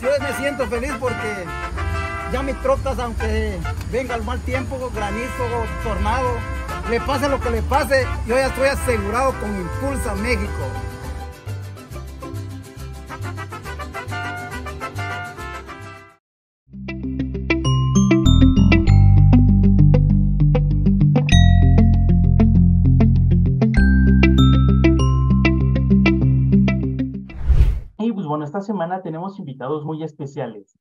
Yo me siento feliz porque ya mis trotas, aunque venga el mal tiempo, granizo, tornado, le pase lo que le pase, yo ya estoy asegurado con Impulsa México. semana tenemos invitados muy especiales.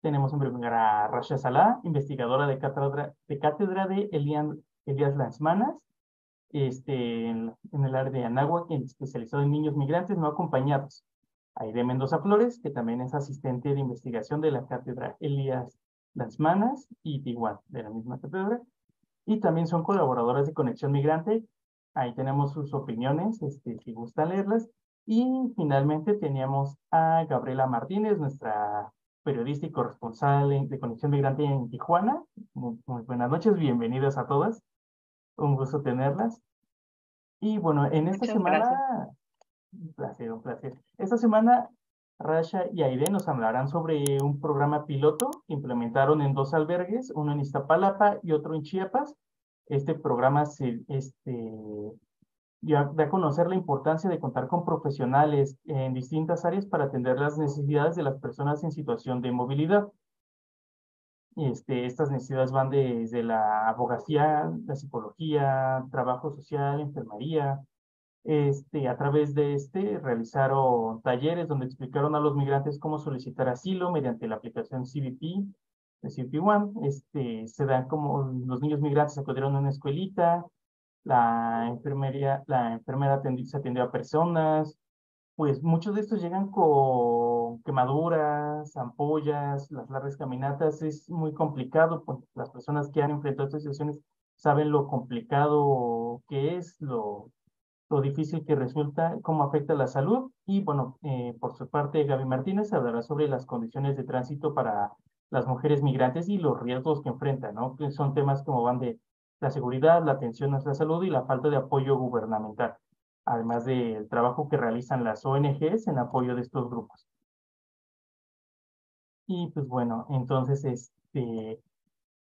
Tenemos en primer lugar a Rasha Salah, investigadora de cátedra de, cátedra de Elian, Elias Lanzmanas, este, en, el área de es especializado en niños migrantes no acompañados. Aire Mendoza Flores, que también es asistente de investigación de la cátedra Elías Lanzmanas y Tiguan, de la misma cátedra. Y también son colaboradoras de Conexión Migrante. Ahí tenemos sus opiniones, este, si gustan leerlas. Y finalmente teníamos a Gabriela Martínez, nuestra periodista y corresponsal de Conexión Migrante en Tijuana. Muy, buenas noches, bienvenidas a todas. Un gusto tenerlas. Y bueno, en esta semana... Un placer, un placer. Esta semana Rasha y Aide nos hablarán sobre un programa piloto que implementaron en dos albergues, uno en Iztapalapa y otro en Chiapas. Este programa se, este, da a conocer la importancia de contar con profesionales en distintas áreas para atender las necesidades de las personas en situación de movilidad. Este, estas necesidades van desde la abogacía, la psicología, trabajo social, enfermería. Este, a través de este realizaron talleres donde explicaron a los migrantes cómo solicitar asilo mediante la aplicación CBP, de CBP One. Este, se dan como los niños migrantes acudieron a una escuelita, la enfermería, la enfermera atendió, se atendió a personas, pues muchos de estos llegan con quemaduras, ampollas, las largas caminatas, es muy complicado, pues las personas que han enfrentado estas situaciones saben lo complicado que es, lo, lo difícil que resulta, cómo afecta la salud. Y bueno, eh, por su parte, Gaby Martínez hablará sobre las condiciones de tránsito para las mujeres migrantes y los riesgos que enfrentan, ¿no? Que son temas como van de la seguridad, la atención a la salud y la falta de apoyo gubernamental, además del trabajo que realizan las ONGs en apoyo de estos grupos. Y pues bueno, entonces, este,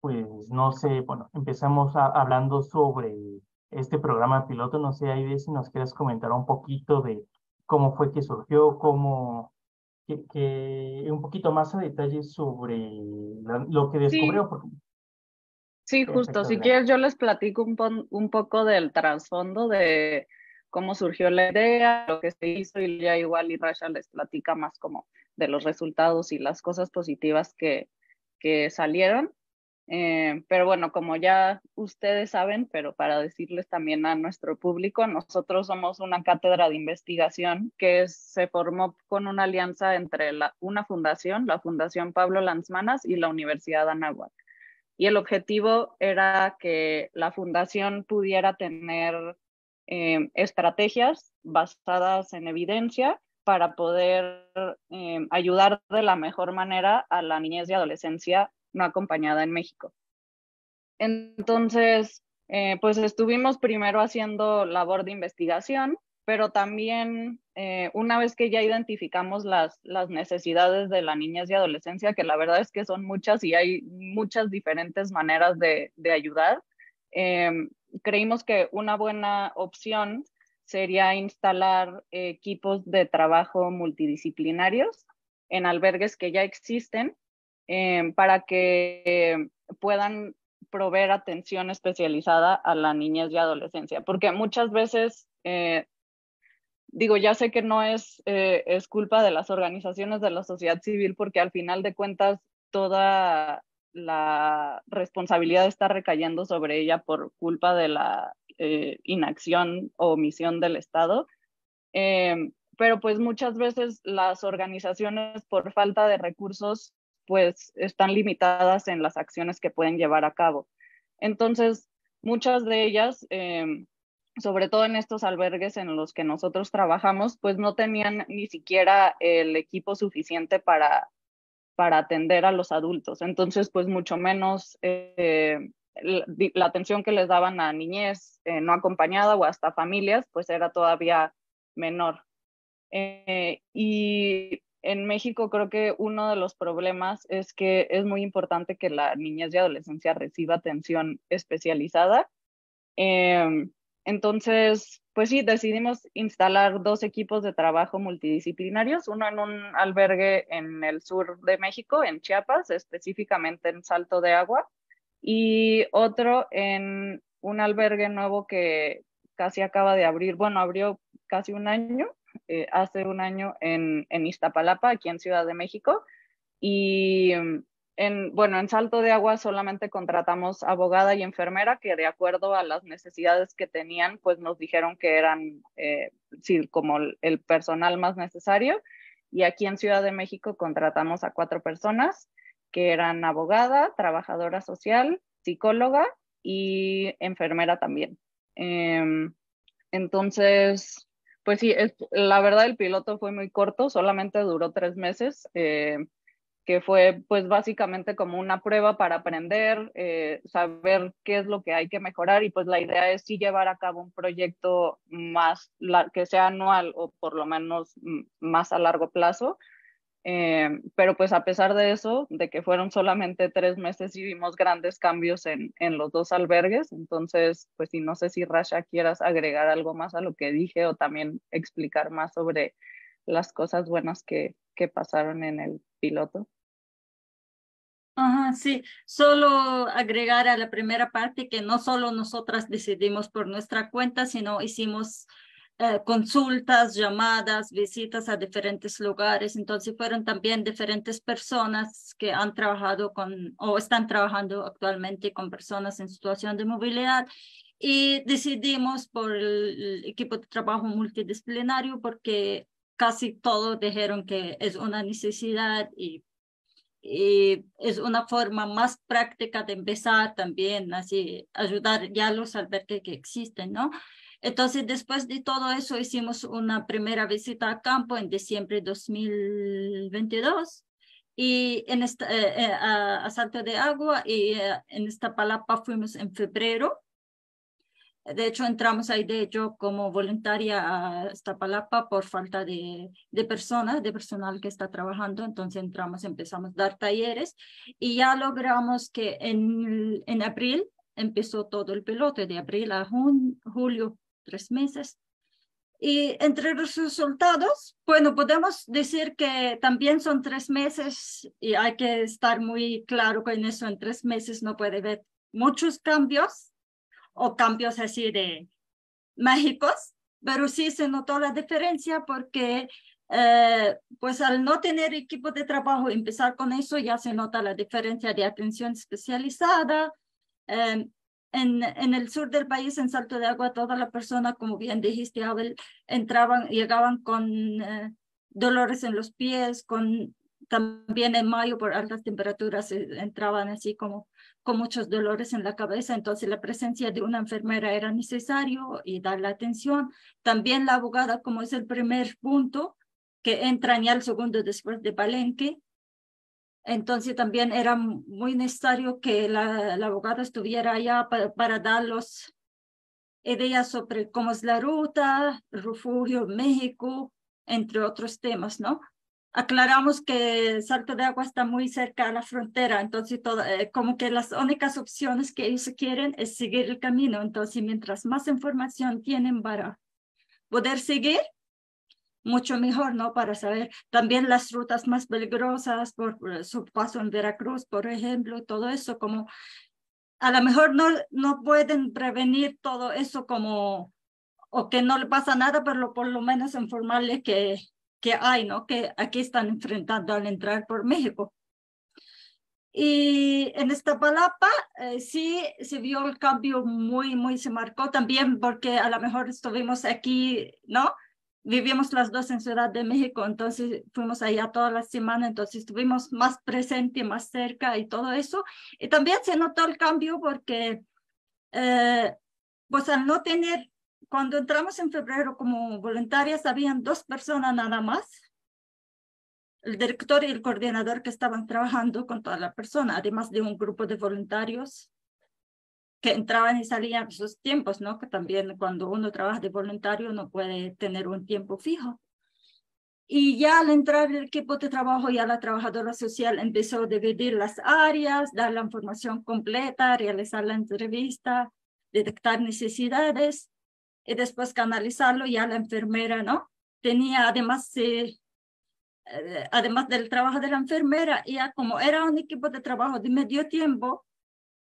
pues no sé, bueno, empezamos hablando sobre este programa piloto, no sé, Aide, si nos quieres comentar un poquito de cómo fue que surgió, cómo, que, un poquito más a detalle sobre lo que descubrió, Sí, justo. Si quieres, yo les platico un, poco del trasfondo de cómo surgió la idea, lo que se hizo y ya igual y Rasha les platica más como de los resultados y las cosas positivas que, que salieron. Eh, pero bueno, como ya ustedes saben, pero para decirles también a nuestro público, nosotros somos una cátedra de investigación que se formó con una alianza entre una fundación, la Fundación Pablo Lanzmanas y la Universidad de Anáhuac y el objetivo era que la fundación pudiera tener eh, estrategias basadas en evidencia para poder eh, ayudar de la mejor manera a la niñez y adolescencia no acompañada en México. Entonces, eh, pues estuvimos primero haciendo labor de investigación, pero también eh, una vez que ya identificamos las, necesidades de la niñez y adolescencia, que la verdad es que son muchas y hay muchas diferentes maneras de, ayudar, eh, creímos que una buena opción sería instalar equipos de trabajo multidisciplinarios en albergues que ya existen eh, para que puedan proveer atención especializada a la niñez y adolescencia, porque muchas veces digo, ya sé que no es, eh, es culpa de las organizaciones de la sociedad civil porque al final de cuentas toda la responsabilidad está recayendo sobre ella por culpa de la eh, inacción o omisión del Estado. Em, pero pues muchas veces las organizaciones por falta de recursos pues están limitadas en las acciones que pueden llevar a cabo. Entonces, muchas de ellas em, sobre todo en estos albergues en los que nosotros trabajamos, pues no tenían ni siquiera el equipo suficiente para, para atender a los adultos. Entonces, pues mucho menos eh, la, atención que les daban a niñez eh, no acompañada o hasta familias, pues era todavía menor. Eh, y en México creo que uno de los problemas es que es muy importante que la niñez y adolescencia reciba atención especializada. Em, entonces, pues sí, decidimos instalar dos equipos de trabajo multidisciplinarios, uno en un albergue en el sur de México, en Chiapas, específicamente en Salto de Agua, y otro en un albergue nuevo que casi acaba de abrir, bueno, abrió casi un año, eh, hace un año en, en Iztapalapa, aquí en Ciudad de México, y bueno, en Salto de Agua solamente contratamos abogada y enfermera que de acuerdo a las necesidades que tenían, pues nos dijeron que eran eh, sí, como el, personal más necesario. Y aquí en Ciudad de México contratamos a cuatro personas que eran abogada, trabajadora social, psicóloga y enfermera también. Em, entonces, pues sí, la verdad el piloto fue muy corto, solamente duró tres meses. Eh, que fue pues básicamente como una prueba para aprender, eh, saber qué es lo que hay que mejorar y pues la idea es sí llevar a cabo un proyecto más que sea anual o por lo menos más a largo plazo. Eh, pero pues a pesar de eso, de que fueron solamente tres meses y vimos grandes cambios en, en los dos albergues, entonces pues si no sé si Rasha quieras agregar algo más a lo que dije o también explicar más sobre las cosas buenas que, que pasaron en el piloto sí, solo agregar a la primera parte que no solo nosotras decidimos por nuestra cuenta, sino hicimos eh, consultas, llamadas, visitas a diferentes lugares. Entonces fueron también diferentes personas que han trabajado con o están trabajando actualmente con personas en situación de movilidad. Y decidimos por el equipo de trabajo multidisciplinario porque casi todos dijeron que es una necesidad y y eh, es una forma más práctica de empezar también, así ayudar ya a los albergues que existen, ¿no? Entonces, después de todo eso, hicimos una primera visita a campo en diciembre de 2022 y en esta, eh, eh, asalto Salto de Agua y en esta palapa fuimos en febrero de hecho, entramos ahí, de hecho, como voluntaria a palapa por falta de, de personas, de personal que está trabajando. Entonces entramos, empezamos a dar talleres y ya logramos que en, abril empezó todo el piloto, de abril a julio, tres meses. Y entre los resultados, bueno, podemos decir que también son tres meses y hay que estar muy claro que en eso. En tres meses no puede haber muchos cambios o cambios así de mágicos, pero sí se notó la diferencia porque eh, pues al no tener equipo de trabajo, y empezar con eso, ya se nota la diferencia de atención especializada. Em, en, en, el sur del país, en Salto de Agua, toda la persona, como bien dijiste, Abel, entraban, llegaban con eh, dolores en los pies, con también en mayo por altas temperaturas eh, entraban así como con muchos dolores en la cabeza, entonces la presencia de una enfermera era necesario y dar la atención. También la abogada, como es el primer punto, que entra ya el segundo después de Palenque, entonces también era muy necesario que la, abogada estuviera allá para, para dar los ideas sobre cómo es la ruta, refugio México, entre otros temas, ¿no? aclaramos que Salto de Agua está muy cerca a la frontera, entonces todo, eh, como que las únicas opciones que ellos quieren es seguir el camino, entonces mientras más información tienen para poder seguir, mucho mejor, ¿no? Para saber también las rutas más peligrosas por, por eh, su paso en Veracruz, por ejemplo, todo eso, como a lo mejor no, no pueden prevenir todo eso como, o que no le pasa nada, pero por lo menos informarle que que hay, ¿no? Que aquí están enfrentando al entrar por México. Y en esta palapa eh, sí se vio el cambio muy, muy se marcó también porque a lo mejor estuvimos aquí, ¿no? Vivimos las dos en Ciudad de México, entonces fuimos allá toda la semana, entonces estuvimos más presente, más cerca y todo eso. Y también se notó el cambio porque, eh, pues al no tener cuando entramos en febrero como voluntarias, habían dos personas nada más, el director y el coordinador que estaban trabajando con toda la persona, además de un grupo de voluntarios que entraban y salían sus tiempos, ¿no? Que también cuando uno trabaja de voluntario no puede tener un tiempo fijo. Y ya al entrar el equipo de trabajo, ya la trabajadora social empezó a dividir las áreas, dar la información completa, realizar la entrevista, detectar necesidades y después canalizarlo ya la enfermera, ¿no? Tenía además, eh, además del trabajo de la enfermera, ya como era un equipo de trabajo de medio tiempo,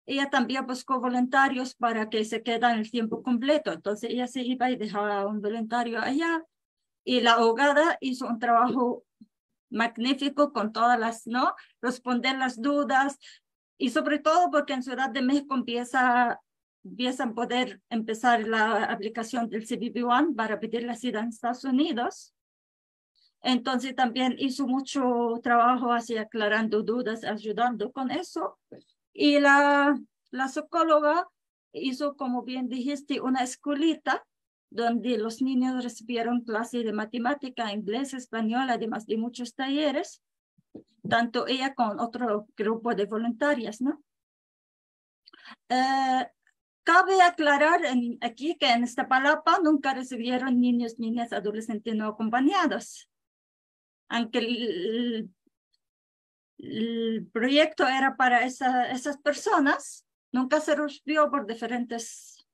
ella también buscó voluntarios para que se quedan el tiempo completo. Entonces ella se iba y dejaba un voluntario allá. Y la abogada hizo un trabajo magnífico con todas las, ¿no? Responder las dudas. Y sobre todo porque en Ciudad de México empieza empiezan a poder empezar la aplicación del CBP-1 para pedir la cita en Estados Unidos. Entonces también hizo mucho trabajo así aclarando dudas, ayudando con eso. Y la, la psicóloga hizo, como bien dijiste, una escuelita donde los niños recibieron clases de matemática, inglés, español, además de muchos talleres, tanto ella con otro grupo de voluntarias, ¿no? Eh, Cabe aclarar aquí que en esta palapa nunca recibieron niños, niñas, adolescentes no acompañados. Aunque el, proyecto era para esas personas, nunca se rompió por diferentes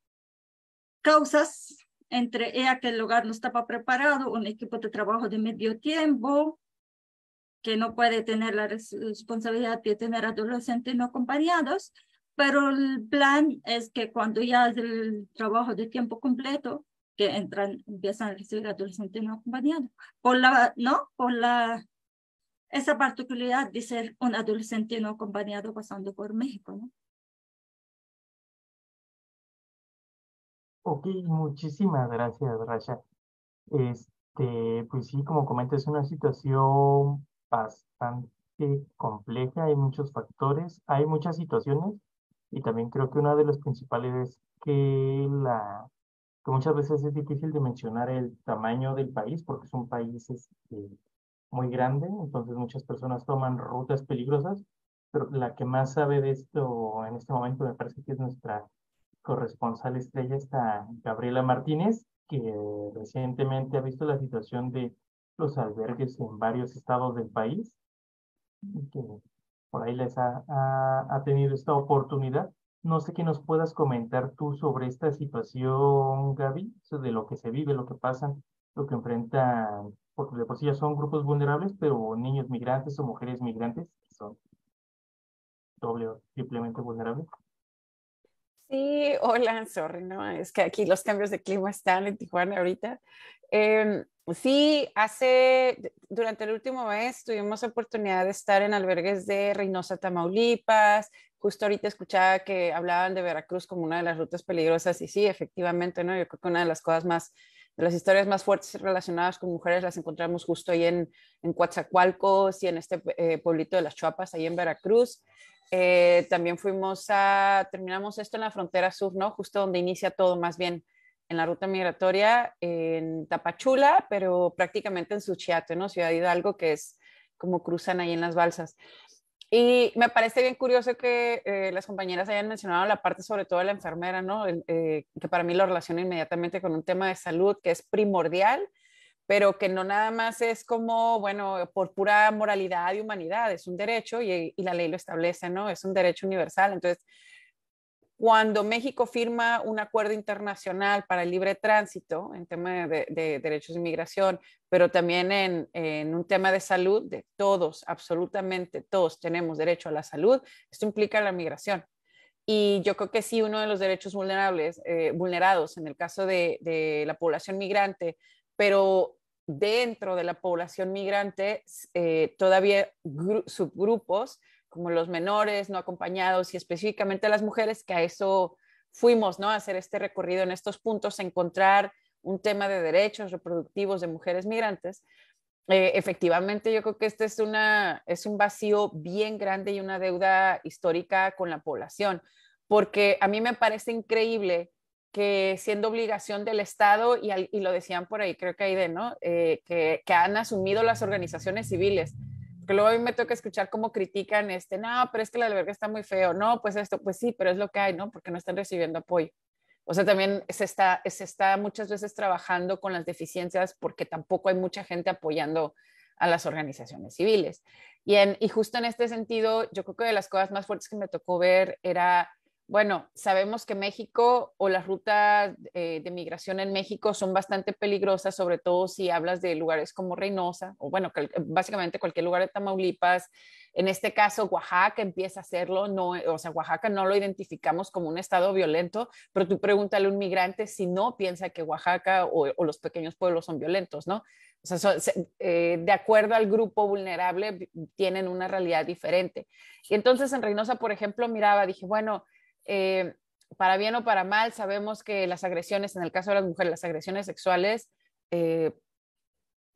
causas, entre ella que el lugar no estaba preparado, un equipo de trabajo de medio tiempo, que no puede tener la responsabilidad de tener adolescentes no acompañados, pero el plan es que cuando ya es el trabajo de tiempo completo, que entran, empiezan a recibir adolescentes no acompañados. Por la, ¿no? Por la, esa particularidad de ser un adolescente no acompañado pasando por México, ¿no? Ok, muchísimas gracias, Rasha. Este, pues sí, como comentas, es una situación bastante compleja, hay muchos factores, hay muchas situaciones y también creo que una de las principales es que, la, que muchas veces es difícil mencionar el tamaño del país porque es un país este, muy grande, entonces muchas personas toman rutas peligrosas, pero la que más sabe de esto en este momento me parece que es nuestra corresponsal estrella, está Gabriela Martínez, que recientemente ha visto la situación de los albergues en varios estados del país, que por ahí les ha, tenido esta oportunidad. No sé qué nos puedas comentar tú sobre esta situación, Gaby, de lo que se vive, lo que pasa, lo que enfrentan, porque de por sí ya son grupos vulnerables, pero niños migrantes o mujeres migrantes son doble o triplemente vulnerables. Sí, hola, sorry, no, es que aquí los cambios de clima están en Tijuana ahorita. Eh, Sí, hace, durante el último mes tuvimos oportunidad de estar en albergues de Reynosa, Tamaulipas. Justo ahorita escuchaba que hablaban de Veracruz como una de las rutas peligrosas y sí, efectivamente, ¿no? Yo creo que una de las cosas más, de las historias más fuertes relacionadas con mujeres las encontramos justo ahí en, en Coatzacoalcos y en este eh, pueblito de las Chuapas, ahí en Veracruz. Eh, también fuimos a, terminamos esto en la frontera sur, ¿no? Justo donde inicia todo más bien en la ruta migratoria en Tapachula, pero prácticamente en Suchiate, ¿no? Ciudad Hidalgo, que es como cruzan ahí en las balsas. Y me parece bien curioso que eh, las compañeras hayan mencionado la parte sobre todo de la enfermera, ¿no? Eh, que para mí lo relaciona inmediatamente con un tema de salud que es primordial, pero que no nada más es como, bueno, por pura moralidad y humanidad, es un derecho y, y la ley lo establece, ¿no? Es un derecho universal. Entonces, cuando México firma un acuerdo internacional para el libre tránsito en tema de, derechos de inmigración, pero también en, un tema de salud, de todos, absolutamente todos tenemos derecho a la salud, esto implica la migración. Y yo creo que sí, uno de los derechos vulnerables, eh, vulnerados en el caso de, la población migrante, pero dentro de la población migrante, eh, todavía subgrupos como los menores no acompañados y específicamente las mujeres, que a eso fuimos, ¿no? A hacer este recorrido en estos puntos, a encontrar un tema de derechos reproductivos de mujeres migrantes. Eh, efectivamente, yo creo que este es, es un vacío bien grande y una deuda histórica con la población, porque a mí me parece increíble que siendo obligación del Estado, y, lo decían por ahí, creo que de ¿no? Eh, que han asumido las organizaciones civiles, porque luego a mí me toca escuchar cómo critican este, no, pero es que la alberga está muy feo, no, pues esto, pues sí, pero es lo que hay, ¿no? Porque no están recibiendo apoyo. O sea, también se está, se está muchas veces trabajando con las deficiencias porque tampoco hay mucha gente apoyando a las organizaciones civiles. Y, en, y justo en este sentido, yo creo que de las cosas más fuertes que me tocó ver era bueno, sabemos que México o las rutas eh, de migración en México son bastante peligrosas, sobre todo si hablas de lugares como Reynosa o bueno, básicamente cualquier lugar de Tamaulipas. En este caso, Oaxaca empieza a hacerlo, no, o sea, Oaxaca no lo identificamos como un estado violento, pero tú pregúntale a un migrante si no piensa que Oaxaca o, los pequeños pueblos son violentos, ¿no? O sea, eh, de acuerdo al grupo vulnerable, tienen una realidad diferente. Y entonces en Reynosa, por ejemplo, miraba, dije, bueno, eh, para bien o para mal, sabemos que las agresiones, en el caso de las mujeres, las agresiones sexuales, eh,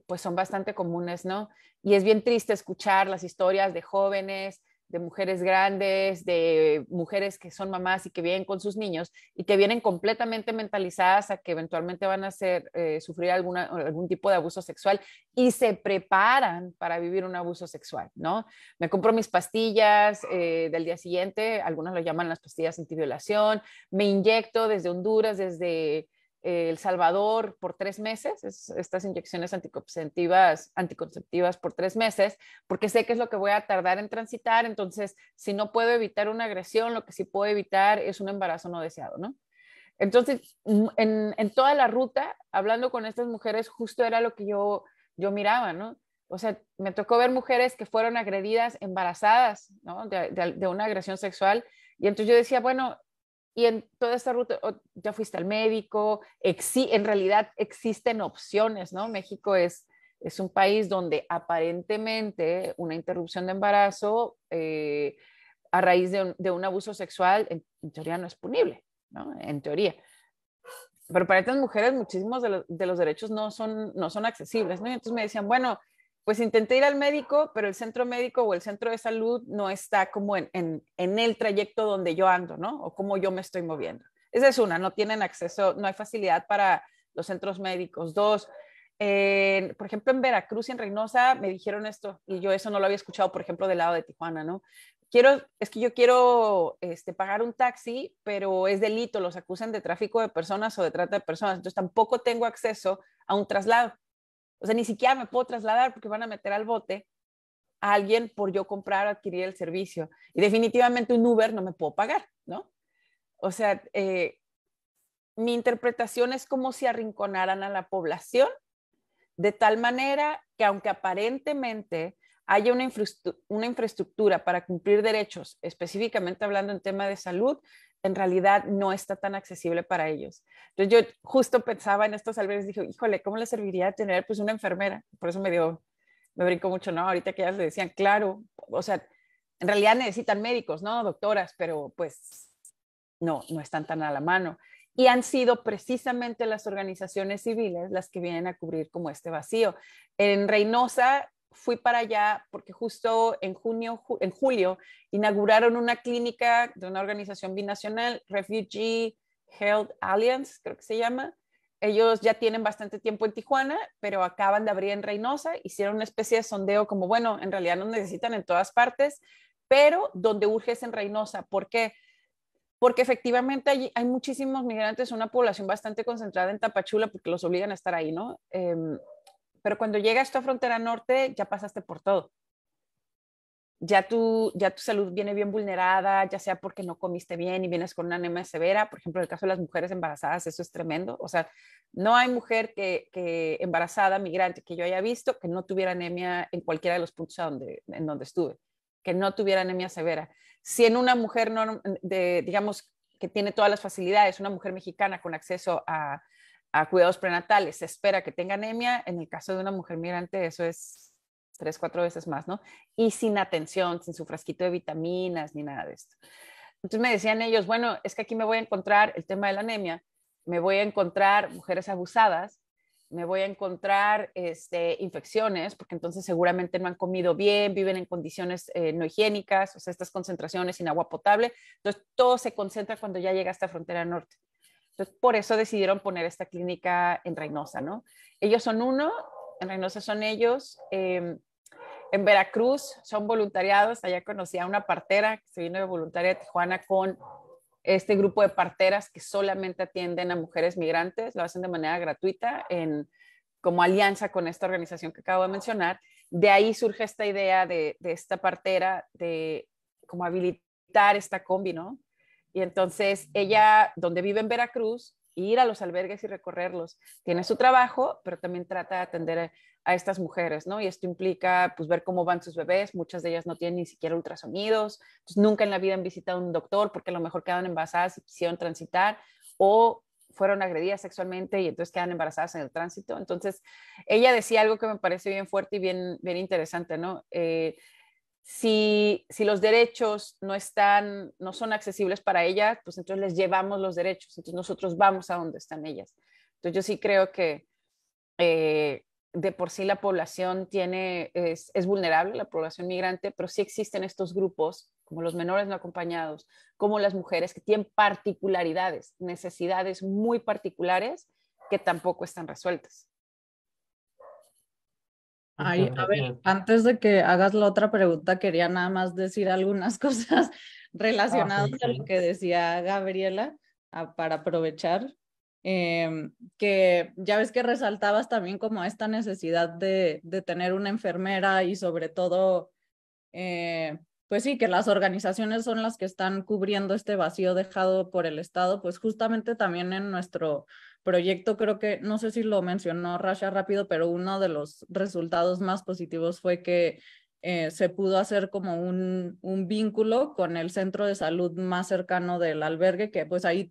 pues son bastante comunes, ¿no? Y es bien triste escuchar las historias de jóvenes de mujeres grandes, de mujeres que son mamás y que vienen con sus niños y que vienen completamente mentalizadas a que eventualmente van a eh, sufrir algún tipo de abuso sexual y se preparan para vivir un abuso sexual, ¿no? Me compro mis pastillas eh, del día siguiente, algunas lo llaman las pastillas antiviolación, me inyecto desde Honduras, desde el Salvador por tres meses, estas inyecciones anticonceptivas, anticonceptivas por tres meses, porque sé que es lo que voy a tardar en transitar, entonces si no puedo evitar una agresión, lo que sí puedo evitar es un embarazo no deseado, ¿no? Entonces, mm, en, toda la ruta, hablando con estas mujeres, justo era lo que yo, yo miraba, ¿no? o sea, me tocó ver mujeres que fueron agredidas, embarazadas, ¿no? de, una agresión sexual. Y entonces yo decía, bueno, y en toda esta ruta, ya fuiste al médico, exi en realidad existen opciones, ¿no? México es, es un país donde aparentemente una interrupción de embarazo eh, a raíz de un, abuso sexual, en, teoría no es punible, ¿no? En teoría. Pero para estas mujeres muchísimos de, los derechos no son, no son accesibles, ¿no? entonces me decían, bueno, pues intenté ir al médico, pero el centro médico o el centro de salud no está como en, en, el trayecto donde yo ando, ¿no? O cómo yo me estoy moviendo. Esa es una, no tienen acceso, no hay facilidad para los centros médicos. Dos, por ejemplo, en Veracruz y en Reynosa me dijeron esto y yo eso no lo había escuchado, por ejemplo, del lado de Tijuana, ¿no? Quiero, es que yo quiero este, pagar un taxi, pero es delito, los acusan de tráfico de personas o de trata de personas, entonces tampoco tengo acceso a un traslado o sea, ni siquiera me puedo trasladar porque van a meter al bote a alguien por yo comprar o adquirir el servicio. Y definitivamente un Uber no me puedo pagar, ¿no? O sea, eh, mi interpretación es como si arrinconaran a la población de tal manera que aunque aparentemente haya una, infraestructura para cumplir derechos, específicamente hablando en tema de salud, en realidad no está tan accesible para ellos. Entonces yo justo pensaba en estos albergues, dije, híjole, ¿cómo les serviría tener pues una enfermera? Por eso me dio, me brincó mucho, ¿no? Ahorita que ya le decían, claro, o sea, en realidad necesitan médicos, ¿no? Doctoras, pero pues no, no están tan a la mano. Y han sido precisamente las organizaciones civiles las que vienen a cubrir como este vacío. En Reynosa fui para allá porque justo en junio, en julio, inauguraron una clínica de una organización binacional, Refugee Health Alliance, creo que se llama. Ellos ya tienen bastante tiempo en Tijuana, pero acaban de abrir en Reynosa, hicieron una especie de sondeo como, bueno, en realidad no necesitan en todas partes, pero donde urge es en Reynosa. ¿Por qué? Porque efectivamente hay, hay muchísimos migrantes, una población bastante concentrada en Tapachula porque los obligan a estar ahí, ¿no? Em, pero cuando llegas a a frontera norte, ya pasaste por todo. Ya tu, ya tu salud viene bien vulnerada, ya sea porque no comiste bien y vienes con una anemia severa. Por ejemplo, en el caso de las mujeres embarazadas, eso es tremendo. O sea, no hay mujer que, embarazada, migrante, que yo haya visto, que no tuviera anemia en cualquiera de los puntos donde, en donde estuve, que no tuviera anemia severa. Si en una mujer, digamos, que tiene todas las facilidades, una mujer mexicana con acceso a a cuidados prenatales. Se espera que tenga anemia. En el caso de una mujer migrante, eso es tres, cuatro veces más, ¿no? Y sin atención, sin su frasquito de vitaminas ni nada de esto. Entonces me decían ellos, bueno, es que aquí me voy a encontrar el tema de la anemia, me voy a encontrar mujeres abusadas, me voy a encontrar este, infecciones, porque entonces seguramente no han comido bien, viven en condiciones eh, no higiénicas, o sea, estas concentraciones sin agua potable. Entonces, todo se concentra cuando ya llega a esta frontera norte. Entonces, por eso decidieron poner esta clínica en Reynosa, ¿no? Ellos son uno, en Reynosa son ellos. Em, en Veracruz son voluntariados, allá conocí a una partera que se vino de voluntaria de Tijuana con este grupo de parteras que solamente atienden a mujeres migrantes, lo hacen de manera gratuita como alianza con esta organización que acabo de mencionar. De ahí surge esta idea de, de esta partera de como habilitar esta combi, ¿no? Y entonces ella, donde vive en Veracruz, ir a los albergues y recorrerlos. Tiene su trabajo, pero también trata de atender a, estas mujeres, ¿no? Y esto implica, pues, ver cómo van sus bebés. Muchas de ellas no tienen ni siquiera ultrasonidos, nunca en la vida han visitado un doctor porque a lo mejor quedan embarazadas y quisieron transitar o fueron agredidas sexualmente y entonces quedan embarazadas en el tránsito. Entonces, ella decía algo que me parece bien fuerte y bien, bien interesante, ¿no? Eh, si, los derechos no están, no son accesibles para ellas, pues entonces les llevamos los derechos, entonces nosotros vamos a donde están ellas. Entonces yo sí creo que eh, de por sí la población tiene, es, vulnerable, la población migrante, pero sí existen estos grupos, como los menores no acompañados, como las mujeres, que tienen particularidades, necesidades muy particulares que tampoco están resueltas. Ay, a ver, antes de que hagas la otra pregunta, quería nada más decir algunas cosas ah, relacionadas a lo que decía Gabriela para aprovechar, em, que ya ves que resaltabas también como esta necesidad de, tener una enfermera y sobre todo, eh, pues sí, que las organizaciones son las que están cubriendo este vacío dejado por el Estado, pues justamente también en nuestro proyecto, creo que, no sé si lo mencionó Rasha rápido, pero uno de los resultados más positivos fue que eh, se pudo hacer como un, un, vínculo con el centro de salud más cercano del albergue, que pues ahí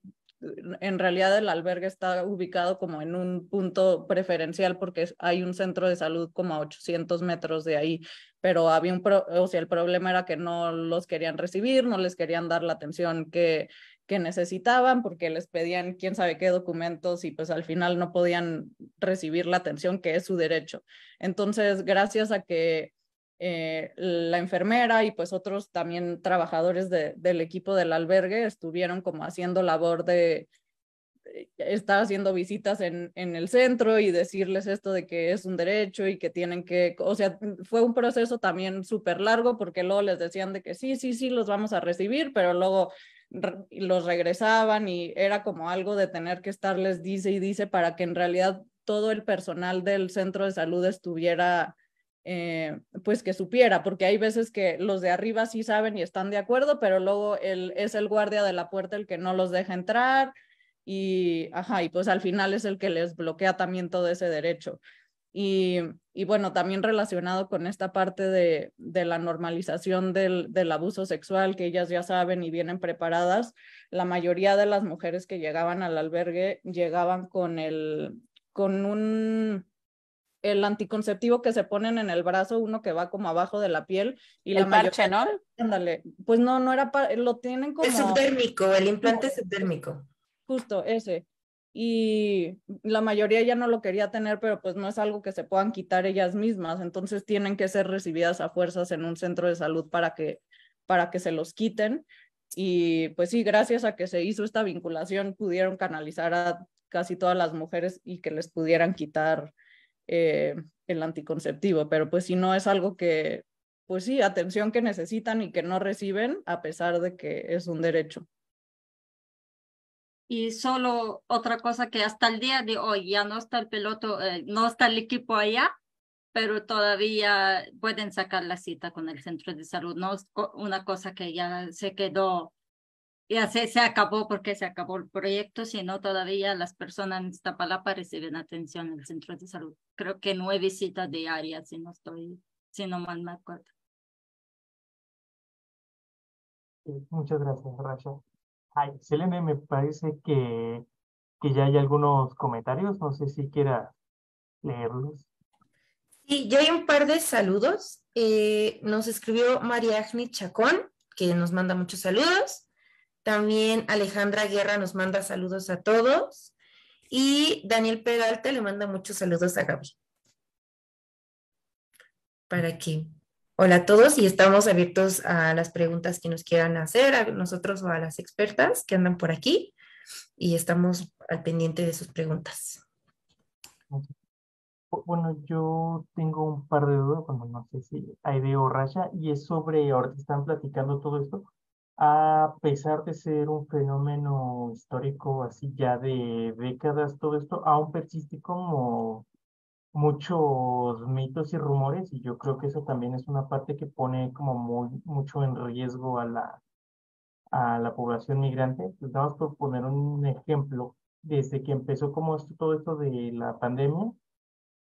en realidad el albergue está ubicado como en un punto preferencial porque hay un centro de salud como a 800 metros de ahí, pero había un, o sea, el problema era que no los querían recibir, no les querían dar la atención que, que necesitaban porque les pedían quién sabe qué documentos y pues al final no podían recibir la atención que es su derecho. Entonces, gracias a que eh, la enfermera y pues otros también trabajadores del equipo del albergue estuvieron como haciendo labor de eh, estar haciendo visitas en, en el centro y decirles esto de que es un derecho y que tienen que, o sea, fue un proceso también súper largo porque luego les decían de que sí, sí, sí, los vamos a recibir, pero luego los regresaban y era como algo de tener que estarles dice y dice para que en realidad todo el personal del centro de salud estuviera, eh, pues que supiera, porque hay veces que los de arriba sí saben y están de acuerdo, pero luego el, es el guardia de la puerta el que no los deja entrar y, ajá, y pues al final es el que les bloquea también todo ese derecho. Y, bueno, también relacionado con esta parte de, la normalización del, del, abuso sexual, que ellas ya saben y vienen preparadas, la mayoría de las mujeres que llegaban al albergue llegaban con el, con un, el anticonceptivo que se ponen en el brazo, uno que va como abajo de la piel. Y el la parche, ¿no? pues no, no era, lo tienen como... Es subdérmico, el implante es subdérmico. Justo, ese y la mayoría ya no lo quería tener, pero pues no es algo que se puedan quitar ellas mismas, entonces tienen que ser recibidas a fuerzas en un centro de salud para que, para que se los quiten. Y pues sí, gracias a que se hizo esta vinculación pudieron canalizar a casi todas las mujeres y que les pudieran quitar eh, el anticonceptivo, pero pues si no es algo que, pues sí, atención que necesitan y que no reciben a pesar de que es un derecho. Y solo otra cosa que hasta el día de hoy ya no está el piloto, eh, no está el equipo allá, pero todavía pueden sacar la cita con el centro de salud. No es una cosa que ya se quedó, ya se, se acabó porque se acabó el proyecto, sino todavía las personas en Iztapalapa reciben atención en el centro de salud. Creo que nueve citas diarias, si no estoy, si no mal me acuerdo. Muchas gracias, Rachel. Ay, Selene, me parece que, ya hay algunos comentarios, no sé si quiera leerlos. Sí, ya hay un par de saludos. Eh, nos escribió María Agni Chacón, que nos manda muchos saludos. También Alejandra Guerra nos manda saludos a todos. Y Daniel Peralta le manda muchos saludos a Gaby. Para qué Hola a todos y estamos abiertos a las preguntas que nos quieran hacer, a nosotros o a las expertas que andan por aquí y estamos al pendiente de sus preguntas. Bueno, yo tengo un par de dudas, bueno, no sé si hay de Raya, y es sobre, ahorita están platicando todo esto, a pesar de ser un fenómeno histórico así ya de décadas, todo esto aún persiste como muchos mitos y rumores y yo creo que eso también es una parte que pone como muy, mucho en riesgo a la, a la población migrante. Pues vamos por poner un ejemplo, desde que empezó como esto, todo esto de la pandemia,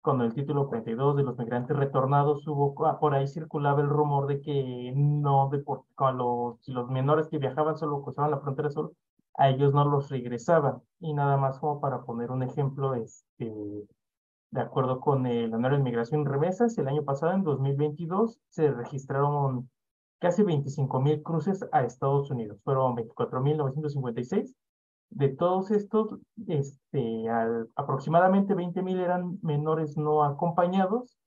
cuando el título 42 de los migrantes retornados, hubo, ah, por ahí circulaba el rumor de que no, de, a los, los menores que viajaban solo cruzaban la frontera solo, a ellos no los regresaban. Y nada más como para poner un ejemplo, este de acuerdo con el anuario de migración remesas, el año pasado, en 2022, se registraron casi 25 mil cruces a Estados Unidos. Fueron 24.956. De todos estos, este, aproximadamente 20 mil eran menores no acompañados.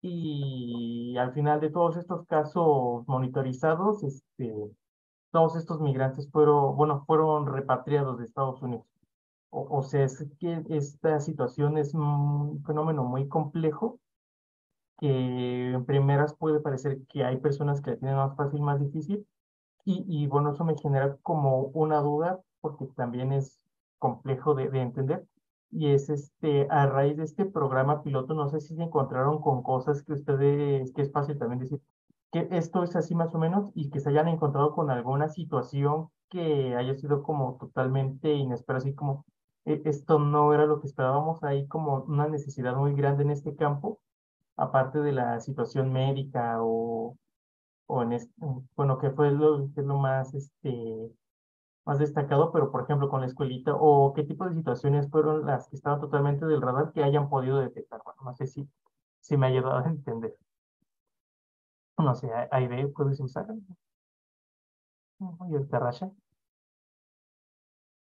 Y al final de todos estos casos monitorizados, este, todos estos migrantes fueron, bueno, fueron repatriados de Estados Unidos o, sea, es que esta situación es un fenómeno muy complejo que en primeras puede parecer que hay personas que la tienen más fácil, más difícil, y, y bueno, eso me genera como una duda, porque también es complejo de, de, entender, y es este, a raíz de este programa piloto, no sé si se encontraron con cosas que ustedes, que es fácil también decir, que esto es así más o menos, y que se hayan encontrado con alguna situación que haya sido como totalmente inesperada, así como, e, esto no era lo que esperábamos, hay como una necesidad muy grande en este campo, aparte de la situación médica o, o en este, bueno, que fue lo, es lo más, este, más destacado, pero por ejemplo con la escuelita, o qué tipo de situaciones fueron las que estaban totalmente del radar que hayan podido detectar. Bueno, no sé si, si me ha ayudado a entender. No sé, Aire, ¿puedes usar? Y el Tarrasha.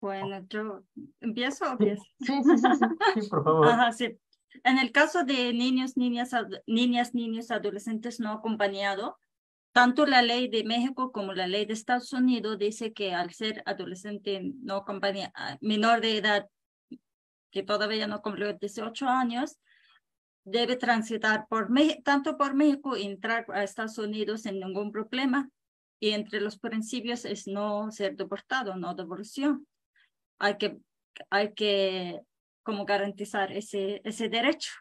Bueno, yo oh. empiezo o Sí, sí, sí, por favor. En el caso de niños, niñas, niñas, niños, adolescentes no acompañados, tanto la ley de México como la ley de Estados Unidos dice que al ser adolescente no acompañado, menor de edad, que todavía no cumplió 18 años, debe transitar por tanto por México y entrar a Estados Unidos sin ningún problema. Y entre los principios es no ser deportado, no devolución hay que, hay que como garantizar ese, ese derecho.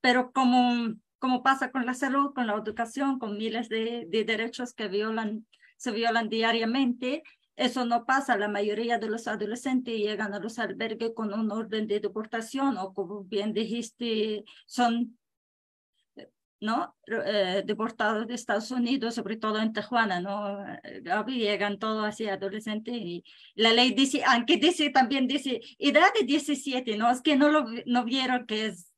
Pero como, como pasa con la salud, con la educación, con miles de, derechos que violan, se violan diariamente, eso no pasa. La mayoría de los adolescentes llegan a los albergues con un orden de deportación o, como bien dijiste, son ¿no? Eh, deportados de Estados Unidos, sobre todo en Tijuana, ¿no? Llegan todos así adolescentes y la ley dice, aunque dice también dice edad de 17, ¿no? Es que no lo no vieron que es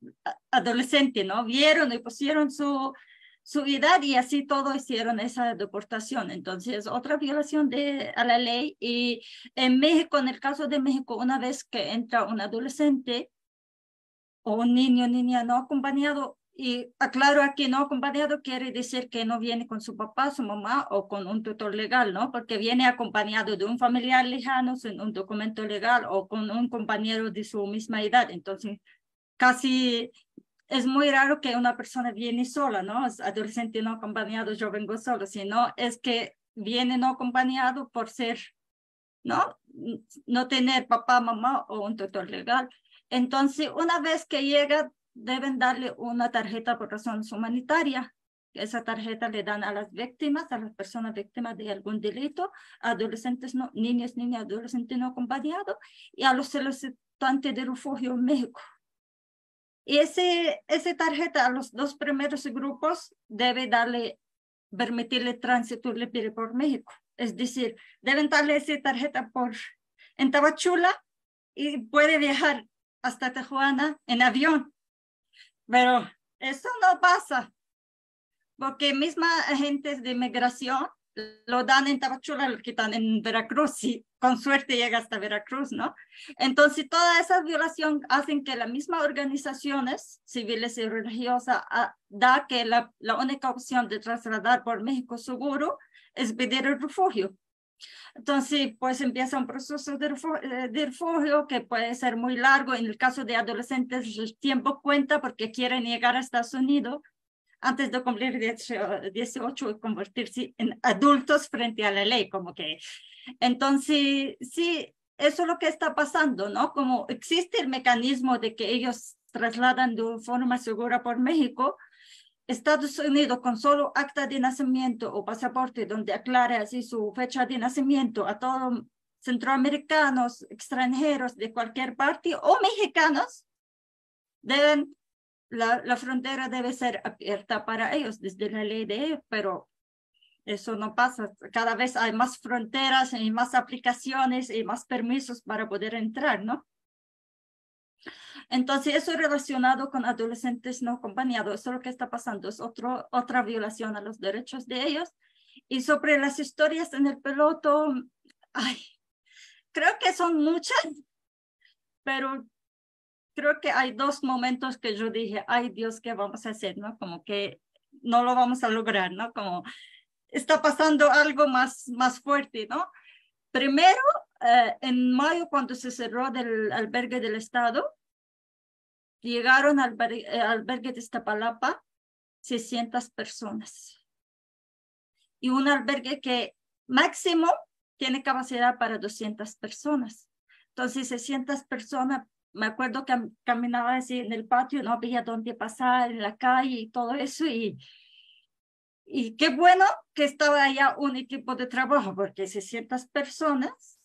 adolescente, ¿no? Vieron y pusieron su su edad y así todo hicieron esa deportación. Entonces, otra violación de, a la ley. Y en México, en el caso de México, una vez que entra un adolescente o un niño, niña no acompañado, y aclaro aquí, no acompañado quiere decir que no viene con su papá, su mamá o con un tutor legal, ¿no? Porque viene acompañado de un familiar lejano, sin un documento legal o con un compañero de su misma edad. Entonces, casi es muy raro que una persona viene sola, ¿no? Es adolescente no acompañado, yo vengo solo, sino es que viene no acompañado por ser, ¿no? No tener papá, mamá o un tutor legal. Entonces, una vez que llega deben darle una tarjeta por razones humanitarias. Esa tarjeta le dan a las víctimas, a las personas víctimas de algún delito, adolescentes, no, niños, niñas, adolescentes no acompañados y a los solicitantes de refugio en México. Y ese, ese tarjeta a los dos primeros grupos debe darle, permitirle tránsito por México. Es decir, deben darle esa tarjeta por en Tabachula y puede viajar hasta Tijuana en avión pero eso no pasa, porque misma agentes de inmigración lo dan en Tabachula, lo quitan en Veracruz, y con suerte llega hasta Veracruz, ¿no? Entonces, toda esa violación hacen que las mismas organizaciones civiles y religiosas ah, da que la, la única opción de trasladar por México seguro es pedir el refugio. Entonces, pues empieza un proceso eh, de refugio, que puede ser muy largo. En el caso de adolescentes, el tiempo cuenta porque quieren llegar a Estados Unidos antes de cumplir 18 y convertirse en adultos frente a la ley, como que. Entonces, sí, eso es lo que está pasando, ¿no? Como existe el mecanismo de que ellos trasladan de forma segura por México, Estados Unidos con solo acta de nacimiento o pasaporte donde aclare así su fecha de nacimiento a todos centroamericanos, extranjeros de cualquier parte o mexicanos, deben, la, la frontera debe ser abierta para ellos desde la ley de ellos, pero eso no pasa. Cada vez hay más fronteras y más aplicaciones y más permisos para poder entrar, ¿no? Entonces, eso relacionado con adolescentes no acompañados. Eso lo que está pasando, es otro, otra violación a los derechos de ellos. Y sobre las historias en el peloto, ay, creo que son muchas, pero creo que hay dos momentos que yo dije, ay Dios, ¿qué vamos a hacer? ¿No? Como que no lo vamos a lograr, ¿no? Como está pasando algo más, más fuerte, ¿no? Primero, eh, en mayo, cuando se cerró del albergue del Estado, llegaron al albergue, eh, de Iztapalapa 600 personas. Y un albergue que máximo tiene capacidad para 200 personas. Entonces, 600 personas, me acuerdo que caminaba así en el patio, no había dónde pasar, en la calle y todo eso. Y, y qué bueno que estaba allá un equipo de trabajo, porque 600 personas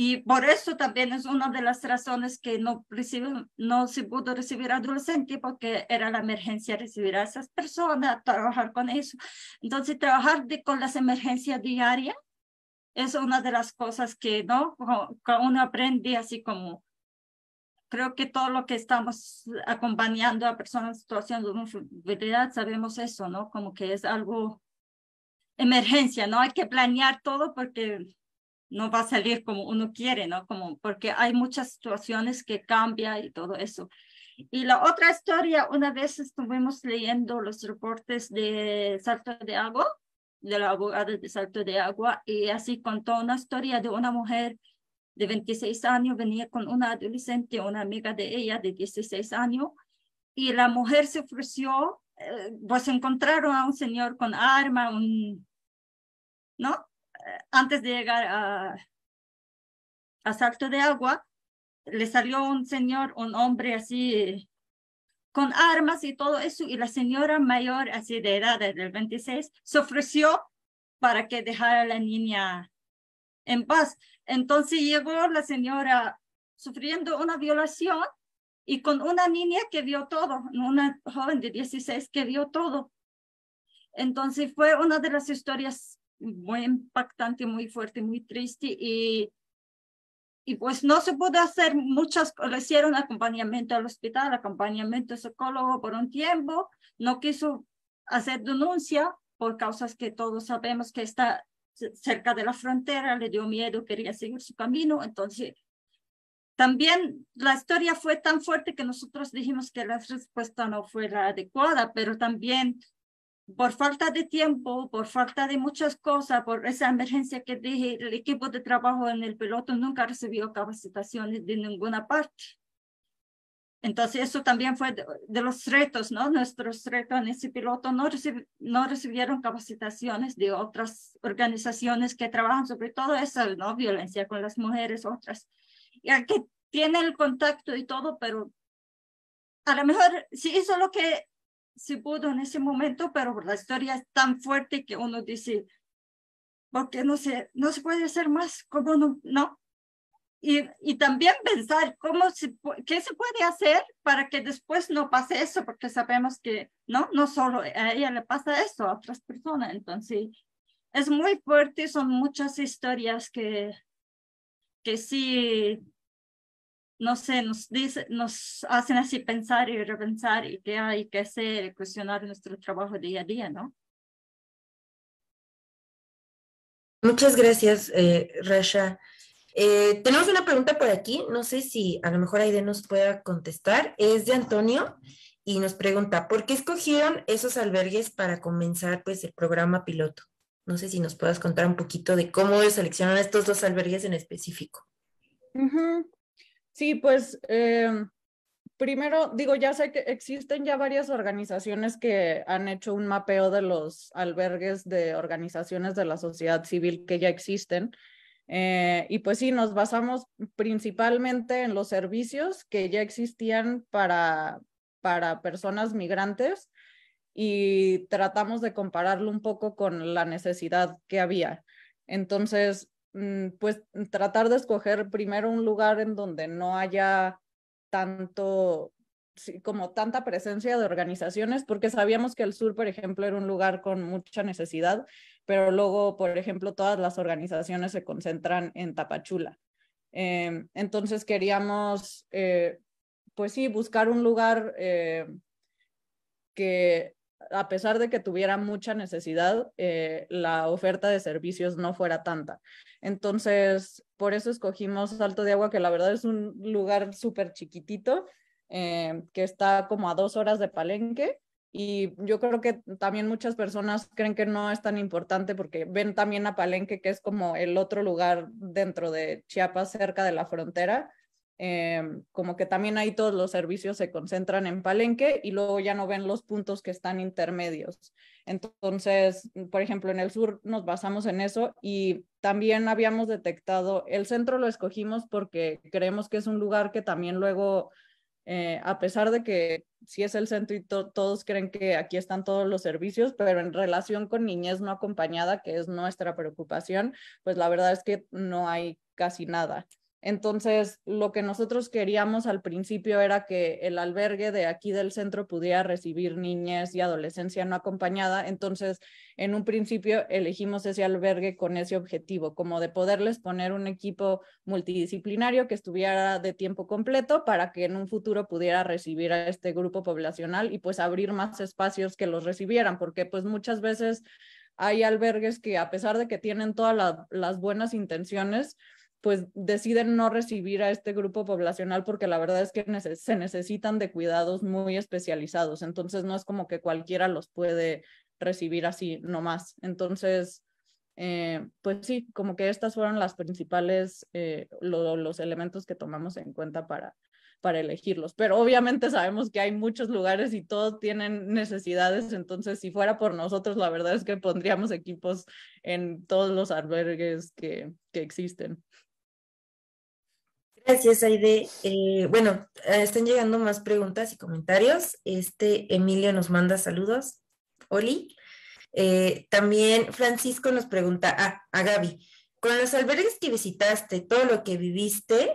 y por eso también es una de las razones que no, reciben, no se pudo recibir adolescente porque era la emergencia recibir a esas personas, trabajar con eso. Entonces, trabajar con las emergencias diarias es una de las cosas que no uno aprende así como creo que todo lo que estamos acompañando a personas en situación de vulnerabilidad sabemos eso no como que es algo emergencia no hay que planear todo porque no va a salir como uno quiere, ¿no? Como porque hay muchas situaciones que cambian y todo eso. Y la otra historia, una vez estuvimos leyendo los reportes de Salto de Agua, de la abogada de Salto de Agua, y así contó una historia de una mujer de 26 años, venía con una adolescente, una amiga de ella de 16 años, y la mujer se ofreció, eh, pues encontraron a un señor con arma, un, ¿no? antes de llegar a, Salto de Agua, le salió un señor, un hombre así, con armas y todo eso, y la señora mayor, así de edad, del 26, se ofreció para que dejara a la niña en paz. Entonces llegó la señora sufriendo una violación y con una niña que vio todo, una joven de 16 que vio todo. Entonces fue una de las historias muy impactante, muy fuerte, muy triste y, y pues no se pudo hacer muchas, le hicieron acompañamiento al hospital, acompañamiento psicólogo por un tiempo, no quiso hacer denuncia por causas que todos sabemos que está cerca de la frontera, le dio miedo, quería seguir su camino, entonces también la historia fue tan fuerte que nosotros dijimos que la respuesta no fue la adecuada, pero también por falta de tiempo, por falta de muchas cosas, por esa emergencia que dije, el equipo de trabajo en el piloto nunca recibió capacitaciones de ninguna parte. Entonces, eso también fue de, los retos, ¿no? Nuestros retos en ese piloto no, no recibieron capacitaciones de otras organizaciones que trabajan sobre todo esa, ¿no? Violencia con las mujeres, otras, ya que tienen el contacto y todo, pero a lo mejor sí hizo lo que si pudo en ese momento, pero la historia es tan fuerte que uno dice, porque no se, no se puede hacer más, ¿cómo no? no? Y, y también pensar cómo qué se puede hacer para que después no pase eso, porque sabemos que no, no solo a ella le pasa eso, a otras personas. Entonces, es muy fuerte, son muchas historias que, que sí no sé, nos, dice, nos hacen así pensar y repensar y qué hay que hacer, cuestionar nuestro trabajo día a día, ¿no? Muchas gracias, eh, Rasha. Eh, tenemos una pregunta por aquí, no sé si a lo mejor Aide nos pueda contestar. Es de Antonio y nos pregunta, ¿por qué escogieron esos albergues para comenzar pues, el programa piloto? No sé si nos puedas contar un poquito de cómo seleccionaron estos dos albergues en específico. Uh Sí, pues eh, primero digo, ya sé que existen ya varias organizaciones que han hecho un mapeo de los albergues de organizaciones de la sociedad civil que ya existen. Eh, y pues sí, nos basamos principalmente en los servicios que ya existían para, para personas migrantes y tratamos de compararlo un poco con la necesidad que había. Entonces, Mm, pues mm, tratar de escoger primero un lugar en donde no haya tanto, como tanta presencia de organizaciones, porque sabíamos que el sur, por ejemplo, era un lugar con mucha necesidad, pero luego, por ejemplo, todas las organizaciones se concentran en Tapachula. Em, entonces queríamos, eh, pues sí, buscar un lugar eh, que a pesar de que tuviera mucha necesidad, eh, la oferta de servicios no fuera tanta. Entonces, por eso escogimos Salto de Agua, que la verdad es un lugar súper chiquitito, eh, que está como a dos horas de Palenque. Y yo creo que también muchas personas creen que no es tan importante porque ven también a Palenque, que es como el otro lugar dentro de Chiapas, cerca de la frontera, Em, como que también ahí todos los servicios se concentran en Palenque y luego ya no ven los puntos que están intermedios. Entonces, por ejemplo, en el sur nos basamos en eso y también habíamos detectado, el centro lo escogimos porque creemos que es un lugar que también luego, eh, a pesar de que si es el centro y todos creen que aquí están todos los servicios, pero en relación con niñez no acompañada, que es nuestra preocupación, pues la verdad es que no hay casi nada. Entonces, lo que nosotros queríamos al principio era que el albergue de aquí del centro pudiera recibir niñez y adolescencia no acompañada. Entonces, en un principio elegimos ese albergue con ese objetivo, como de poderles poner un equipo multidisciplinario que estuviera de tiempo completo para que en un futuro pudiera recibir a este grupo poblacional y pues abrir más espacios que los recibieran, porque pues muchas veces hay albergues que a pesar de que tienen todas las buenas intenciones, pues deciden no recibir a este grupo poblacional porque la verdad es que se necesitan de cuidados muy especializados, entonces no es como que cualquiera los puede recibir así no más Entonces, eh, pues sí, como que estas fueron las principales, eh, los elementos que tomamos en cuenta para, para elegirlos. Pero obviamente sabemos que hay muchos lugares y todos tienen necesidades, entonces si fuera por nosotros, la verdad es que pondríamos equipos en todos los albergues que, que existen. Gracias, Aide. Eh, bueno, eh, están llegando más preguntas y comentarios. Este Emilio nos manda saludos. Oli. Eh, también Francisco nos pregunta ah, a Gaby, con los albergues que visitaste, todo lo que viviste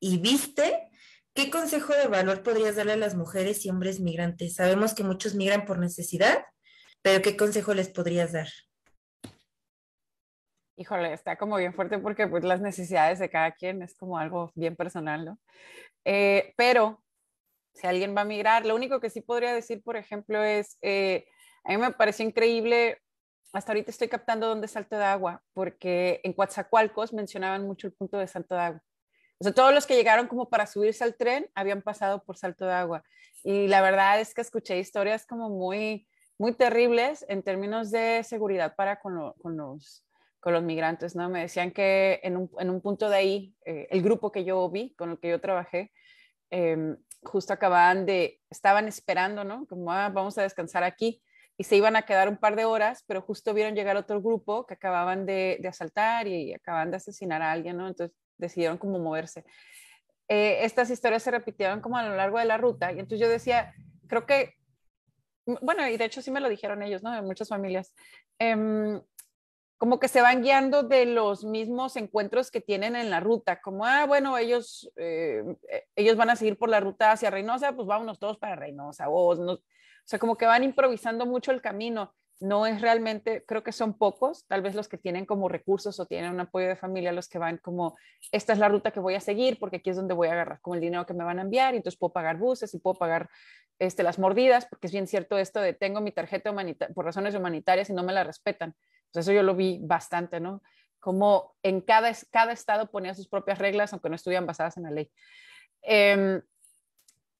y viste, ¿qué consejo de valor podrías darle a las mujeres y hombres migrantes? Sabemos que muchos migran por necesidad, pero ¿qué consejo les podrías dar? híjole, está como bien fuerte porque pues las necesidades de cada quien es como algo bien personal, ¿no? Eh, pero si alguien va a migrar, lo único que sí podría decir, por ejemplo, es, eh, a mí me pareció increíble, hasta ahorita estoy captando dónde es Salto de Agua, porque en Coatzacoalcos mencionaban mucho el punto de Salto de Agua. O sea, todos los que llegaron como para subirse al tren habían pasado por Salto de Agua. Y la verdad es que escuché historias como muy, muy terribles en términos de seguridad para con los con los migrantes, ¿no? Me decían que en un, en un punto de ahí, eh, el grupo que yo vi, con el que yo trabajé, em, justo acababan de, estaban esperando, ¿no? Como, ah, vamos a descansar aquí. Y se iban a quedar un par de horas, pero justo vieron llegar otro grupo que acababan de, asaltar y, acababan de asesinar a alguien, ¿no? Entonces decidieron como moverse. Eh, estas historias se repitieron como a lo largo de la ruta. Y entonces yo decía, creo que, bueno, y de hecho sí me lo dijeron ellos, ¿no? De muchas familias em, como que se van guiando de los mismos encuentros que tienen en la ruta, como, ah, bueno, ellos, eh, eh, ellos van a seguir por la ruta hacia Reynosa, pues vámonos todos para Reynosa, o, no, o sea, como que van improvisando mucho el camino. No es realmente, creo que son pocos, tal vez los que tienen como recursos o tienen un apoyo de familia, los que van como, esta es la ruta que voy a seguir porque aquí es donde voy a agarrar como el dinero que me van a enviar y entonces puedo pagar buses y puedo pagar este, las mordidas, porque es bien cierto esto de tengo mi tarjeta por razones humanitarias y no me la respetan eso yo lo vi bastante, ¿no? Como en cada, cada estado ponía sus propias reglas, aunque no estuvieran basadas en la ley. Em,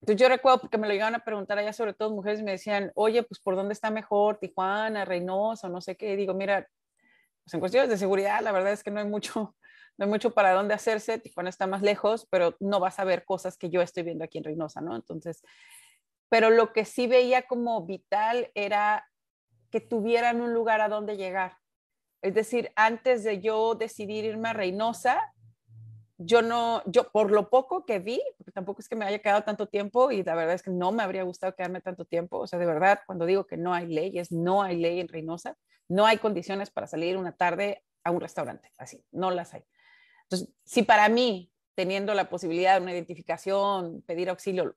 entonces yo recuerdo que me lo llegaban a preguntar allá, sobre todo mujeres, y me decían, oye, pues ¿por dónde está mejor? Tijuana, Reynosa, no sé qué. Y digo, mira, pues en cuestiones de seguridad, la verdad es que no hay mucho, no hay mucho para dónde hacerse. Tijuana está más lejos, pero no vas a ver cosas que yo estoy viendo aquí en Reynosa, ¿no? Entonces, pero lo que sí veía como vital era que tuvieran un lugar a donde llegar. Es decir, antes de yo decidir irme a Reynosa, yo no, yo por lo poco que vi, porque tampoco es que me haya quedado tanto tiempo y la verdad es que no me habría gustado quedarme tanto tiempo, o sea, de verdad, cuando digo que no hay leyes, no hay ley en Reynosa, no hay condiciones para salir una tarde a un restaurante, así, no las hay. Entonces, si para mí, teniendo la posibilidad de una identificación, pedir auxilio,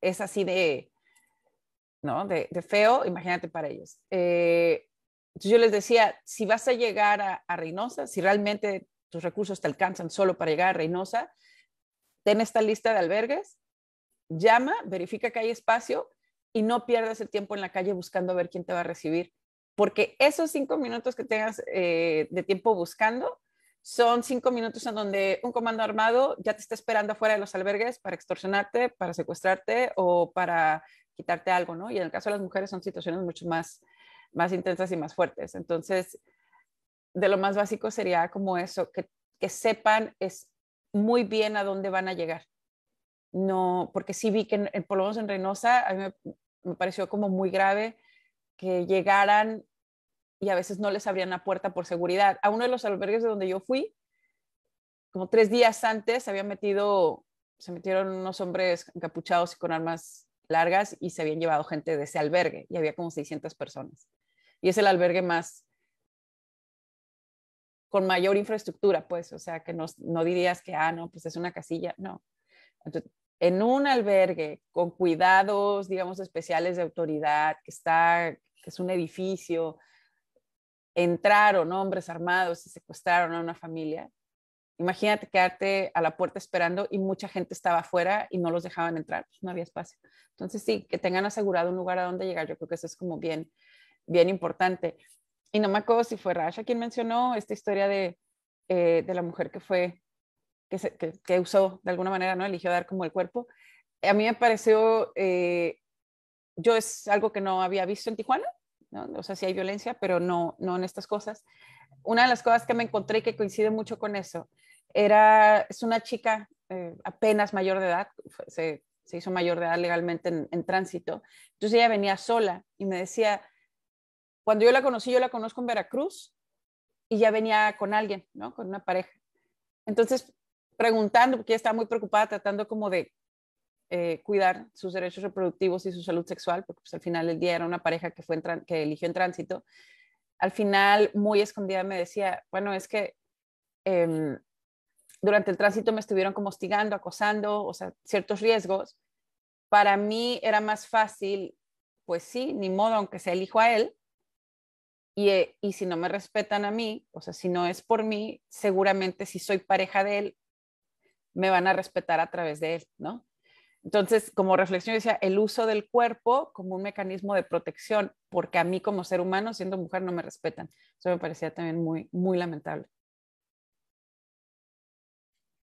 es así de, ¿no? De, feo, imagínate para ellos. Eh, entonces yo les decía, si vas a llegar a, Reynosa, si realmente tus recursos te alcanzan solo para llegar a Reynosa, ten esta lista de albergues, llama, verifica que hay espacio y no pierdas el tiempo en la calle buscando a ver quién te va a recibir. Porque esos cinco minutos que tengas eh, de tiempo buscando son cinco minutos en donde un comando armado ya te está esperando afuera de los albergues para extorsionarte, para secuestrarte o para quitarte algo, ¿no? Y en el caso de las mujeres son situaciones mucho más más intensas y más fuertes. Entonces, de lo más básico sería como eso, que, que sepan es muy bien a dónde van a llegar. No, porque sí vi que en, por lo menos en Reynosa, a mí me, pareció como muy grave que llegaran y a veces no les abrían la puerta por seguridad. A uno de los albergues de donde yo fui, como tres días antes, se habían metido, se metieron unos hombres encapuchados y con armas largas y se habían llevado gente de ese albergue y había como 600 personas y es el albergue más con mayor infraestructura, pues, o sea, que no, dirías que, ah, no, pues es una casilla, no. en un albergue con cuidados, digamos, especiales de autoridad, que está, que es un edificio, entraron hombres armados y secuestraron a una familia. Imagínate quedarte a la puerta esperando y mucha gente estaba afuera y no los dejaban entrar, pues, no había espacio. Entonces, sí, que tengan asegurado un lugar a donde llegar, yo creo que eso es como bien bien importante. Y no me acuerdo si fue Rasha quien mencionó esta historia de, eh, de la mujer que fue, que, que, usó de alguna manera, ¿no? Eligió dar como el cuerpo. A mí me pareció, eh, yo es algo que no había visto en Tijuana, ¿no? O sea, sí hay violencia, pero no, no en estas cosas. Una de las cosas que me encontré que coincide mucho con eso, era, es una chica eh, apenas mayor de edad, se, se, hizo mayor de edad legalmente en, tránsito, entonces ella venía sola y me decía, cuando yo la conocí, yo la conozco en Veracruz y ya venía con alguien, ¿no? Con una pareja. Entonces, preguntando, porque ella estaba muy preocupada, tratando como de eh, cuidar sus derechos reproductivos y su salud sexual, porque pues, al final del día era una pareja que, fue que eligió en tránsito. Al final, muy escondida, me decía, bueno, es que em, durante el tránsito me estuvieron como hostigando, acosando, o sea, ciertos riesgos. Para mí era más fácil, pues sí, ni modo, aunque se elijo a él, eh, y, si no me respetan a mí, o sea, si no es por mí, seguramente si soy pareja de él, me van a respetar a través de él, ¿no? Entonces, como reflexión, decía, el uso del cuerpo como un mecanismo de protección, porque a mí como ser humano, siendo mujer, no me respetan. Eso me parecía también muy, muy lamentable.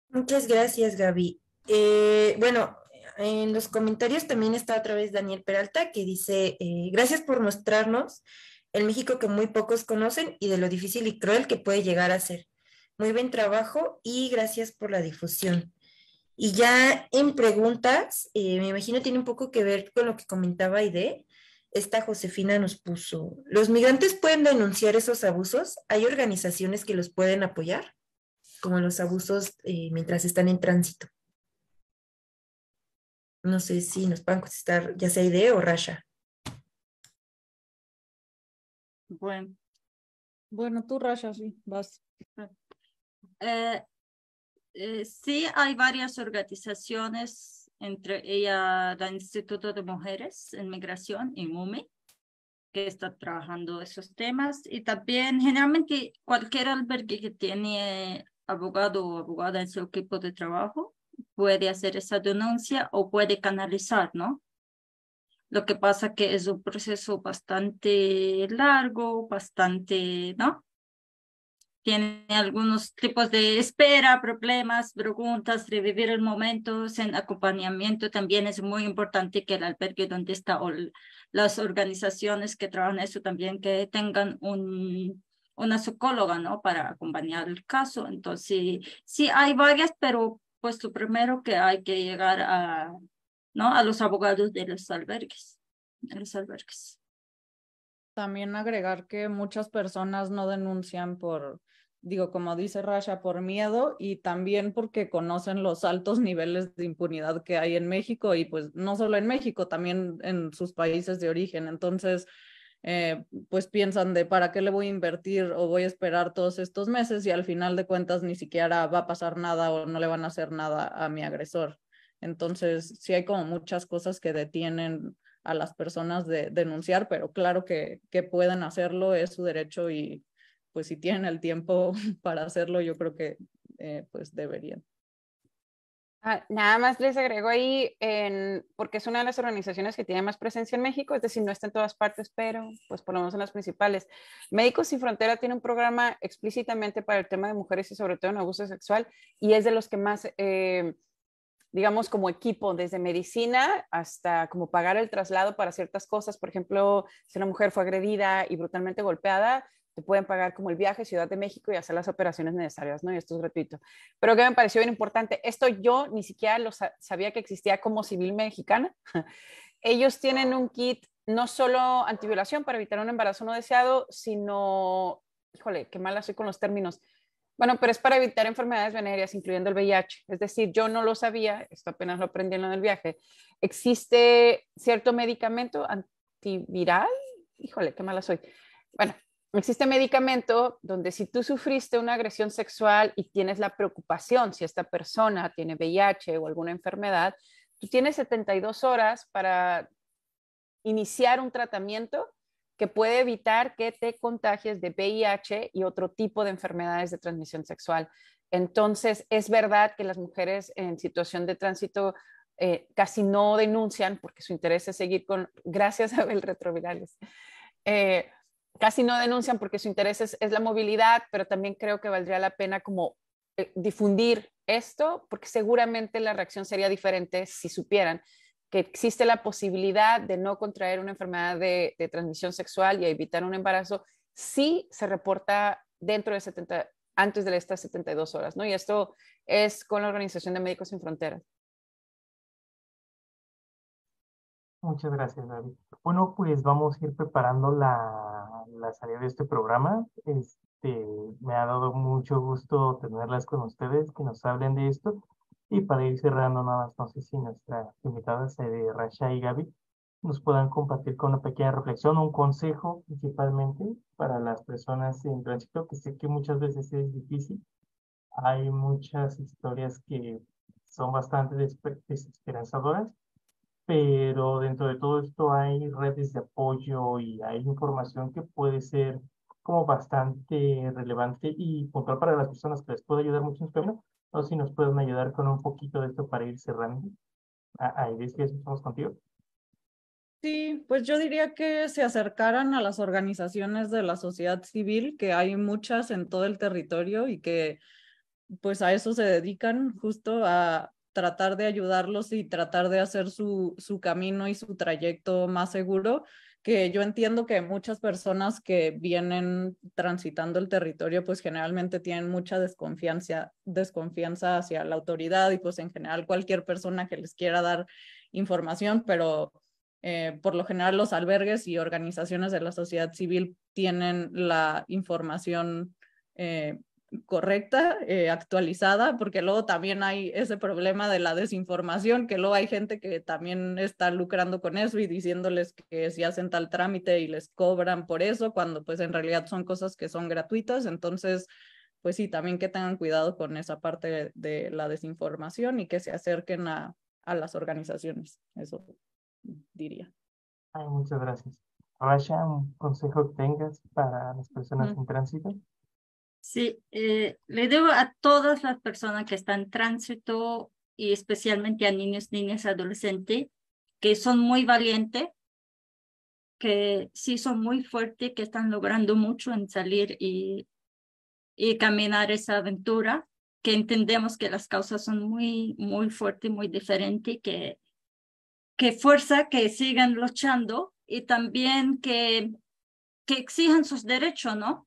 Muchas gracias, Gaby. Eh, bueno, en los comentarios también está otra vez Daniel Peralta que dice, eh, gracias por mostrarnos el México que muy pocos conocen y de lo difícil y cruel que puede llegar a ser. Muy buen trabajo y gracias por la difusión. Y ya en preguntas, eh, me imagino tiene un poco que ver con lo que comentaba Ide. Esta Josefina nos puso, ¿los migrantes pueden denunciar esos abusos? ¿Hay organizaciones que los pueden apoyar? Como los abusos eh, mientras están en tránsito. No sé si nos pueden contestar ya sea Ide o Rasha. Bueno. Bueno, tú Racha, sí, vas. Eh, eh, sí, hay varias organizaciones, entre ellas el Instituto de Mujeres en Migración y MUMI, que está trabajando esos temas. Y también generalmente cualquier albergue que tiene abogado o abogada en su equipo de trabajo puede hacer esa denuncia o puede canalizar, ¿no? Lo que pasa que es un proceso bastante largo, bastante, ¿no? Tiene algunos tipos de espera, problemas, preguntas, revivir el momento, sin acompañamiento también es muy importante que el albergue donde está o las organizaciones que trabajan eso también que tengan un una psicóloga, ¿no? Para acompañar el caso. Entonces, sí, hay varias, pero pues lo primero que hay que llegar a, ¿no? A los abogados de los albergues, los albergues. También agregar que muchas personas no denuncian por, digo, como dice Rasha, por miedo y también porque conocen los altos niveles de impunidad que hay en México y pues no solo en México, también en sus países de origen. Entonces, eh, pues piensan de para qué le voy a invertir o voy a esperar todos estos meses y al final de cuentas ni siquiera va a pasar nada o no le van a hacer nada a mi agresor. Entonces, sí hay como muchas cosas que detienen a las personas de denunciar, pero claro que, que pueden hacerlo, es su derecho y pues si tienen el tiempo para hacerlo, yo creo que eh, pues deberían. Ah, nada más les agrego ahí, en, porque es una de las organizaciones que tiene más presencia en México, es decir, no está en todas partes, pero pues por lo menos en las principales. Médicos Sin Frontera tiene un programa explícitamente para el tema de mujeres y sobre todo en abuso sexual y es de los que más... Eh, digamos, como equipo, desde medicina hasta como pagar el traslado para ciertas cosas. Por ejemplo, si una mujer fue agredida y brutalmente golpeada, te pueden pagar como el viaje a Ciudad de México y hacer las operaciones necesarias, ¿no? Y esto es gratuito. Pero que me pareció bien importante, esto yo ni siquiera lo sabía que existía como civil mexicana. Ellos tienen un kit no solo antiviolación para evitar un embarazo no deseado, sino, híjole, qué mala soy con los términos, bueno, pero es para evitar enfermedades venéreas, incluyendo el VIH. Es decir, yo no lo sabía, esto apenas lo aprendí en el viaje. Existe cierto medicamento antiviral, híjole, qué mala soy. Bueno, existe medicamento donde si tú sufriste una agresión sexual y tienes la preocupación si esta persona tiene VIH o alguna enfermedad, tú tienes 72 horas para iniciar un tratamiento que puede evitar que te contagies de VIH y otro tipo de enfermedades de transmisión sexual. Entonces, es verdad que las mujeres en situación de tránsito eh, casi no denuncian porque su interés es seguir con, gracias a el retrovirales, eh, casi no denuncian porque su interés es, es, la movilidad, pero también creo que valdría la pena como eh, difundir esto porque seguramente la reacción sería diferente si supieran que existe la posibilidad de no contraer una enfermedad de, transmisión sexual y evitar un embarazo si se reporta dentro de 70, antes de estas 72 horas, ¿no? Y esto es con la Organización de Médicos Sin Fronteras. Muchas gracias, David. Bueno, pues vamos a ir preparando la, la salida de este programa. Este, me ha dado mucho gusto tenerlas con ustedes, que nos hablen de esto. Y para ir cerrando nada más, no sé si nuestra invitadas, de eh, Rasha y Gaby nos puedan compartir con una pequeña reflexión, un consejo principalmente para las personas en tránsito, que sé que muchas veces es difícil. Hay muchas historias que son bastante desesperanzadoras, pero dentro de todo esto hay redes de apoyo y hay información que puede ser como bastante relevante y puntual para las personas que les puede ayudar mucho en su camino. O si nos pueden ayudar con un poquito de esto para ir cerrando. es que estamos contigo. Sí, pues yo diría que se acercaran a las organizaciones de la sociedad civil, que hay muchas en todo el territorio y que pues a eso se dedican justo a tratar de ayudarlos y tratar de hacer su, su camino y su trayecto más seguro que yo entiendo que muchas personas que vienen transitando el territorio, pues generalmente tienen mucha desconfianza, desconfianza hacia la autoridad y pues en general cualquier persona que les quiera dar información, pero eh, por lo general los albergues y organizaciones de la sociedad civil tienen la información eh, correcta, eh, actualizada, porque luego también hay ese problema de la desinformación, que luego hay gente que también está lucrando con eso y diciéndoles que si hacen tal trámite y les cobran por eso, cuando pues en realidad son cosas que son gratuitas. Entonces, pues sí, también que tengan cuidado con esa parte de la desinformación y que se acerquen a, las organizaciones, eso diría. muchas gracias. Vaya, un consejo que tengas para las personas en tránsito. Sí, eh, le debo a todas las personas que están en tránsito y especialmente a niños, niñas, adolescentes, que son muy valientes, que sí son muy fuertes, que están logrando mucho en salir y, y caminar esa aventura, que entendemos que las causas son muy, muy fuertes, muy diferentes, que, que fuerza que sigan luchando y también que, que exijan sus derechos, ¿no?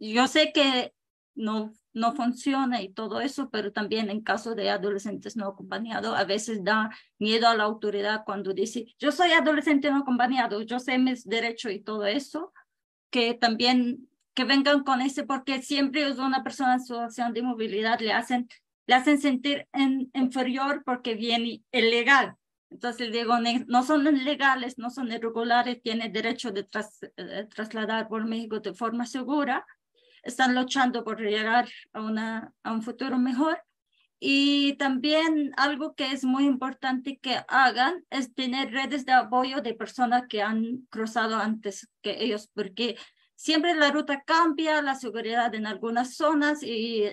yo sé que no, no funciona y todo eso, pero también en caso de adolescentes no acompañados, a veces da miedo a la autoridad cuando dice, yo soy adolescente no acompañado, yo sé mis derechos y todo eso, que también que vengan con ese, porque siempre es una persona en situación de movilidad, le hacen, le hacen sentir en, inferior porque viene ilegal. Entonces digo, no son legales, no son irregulares, tiene derecho de eh, trasladar por México de forma segura están luchando por llegar a, una, a un futuro mejor. Y también algo que es muy importante que hagan es tener redes de apoyo de personas que han cruzado antes que ellos, porque siempre la ruta cambia, la seguridad en algunas zonas y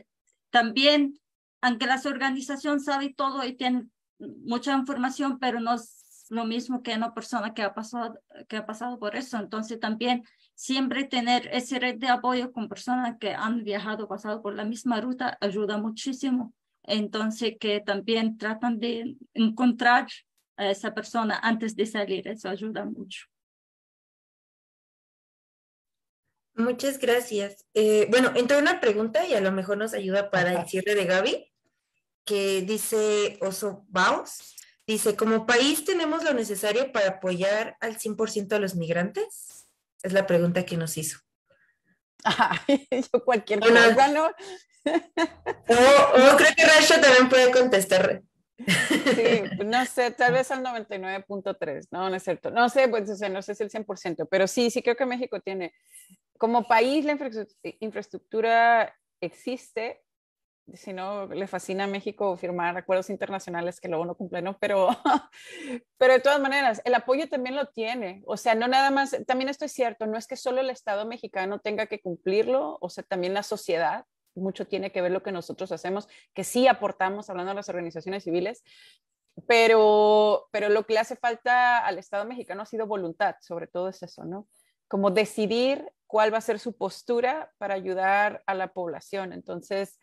también, aunque las organizaciones saben todo y tienen mucha información, pero no es lo mismo que una persona que ha pasado, que ha pasado por eso. Entonces también siempre tener ese red de apoyo con personas que han viajado, pasado por la misma ruta, ayuda muchísimo. Entonces, que también tratan de encontrar a esa persona antes de salir, eso ayuda mucho. Muchas gracias. Eh, bueno, entró una pregunta y a lo mejor nos ayuda para el cierre de Gaby, que dice Oso Baus. Dice, como país tenemos lo necesario para apoyar al 100% a los migrantes. Es la pregunta que nos hizo. yo cualquier bueno, cosa, ¿no? creo que Rasha también puede contestar. Sí, pues no sé, tal vez al 99.3, no, no es cierto. No sé, pues, no sé si el 100%, pero sí, sí creo que México tiene, como país, la infraestructura eh, existe, si no, le fascina a México firmar acuerdos internacionales que luego no cumplen, ¿no? Pero, pero de todas maneras, el apoyo también lo tiene. O sea, no nada más, también esto es cierto, no es que solo el Estado mexicano tenga que cumplirlo, o sea, también la sociedad, mucho tiene que ver lo que nosotros hacemos, que sí aportamos, hablando de las organizaciones civiles, pero, pero lo que le hace falta al Estado mexicano ha sido voluntad, sobre todo es eso, ¿no? Como decidir cuál va a ser su postura para ayudar a la población. Entonces,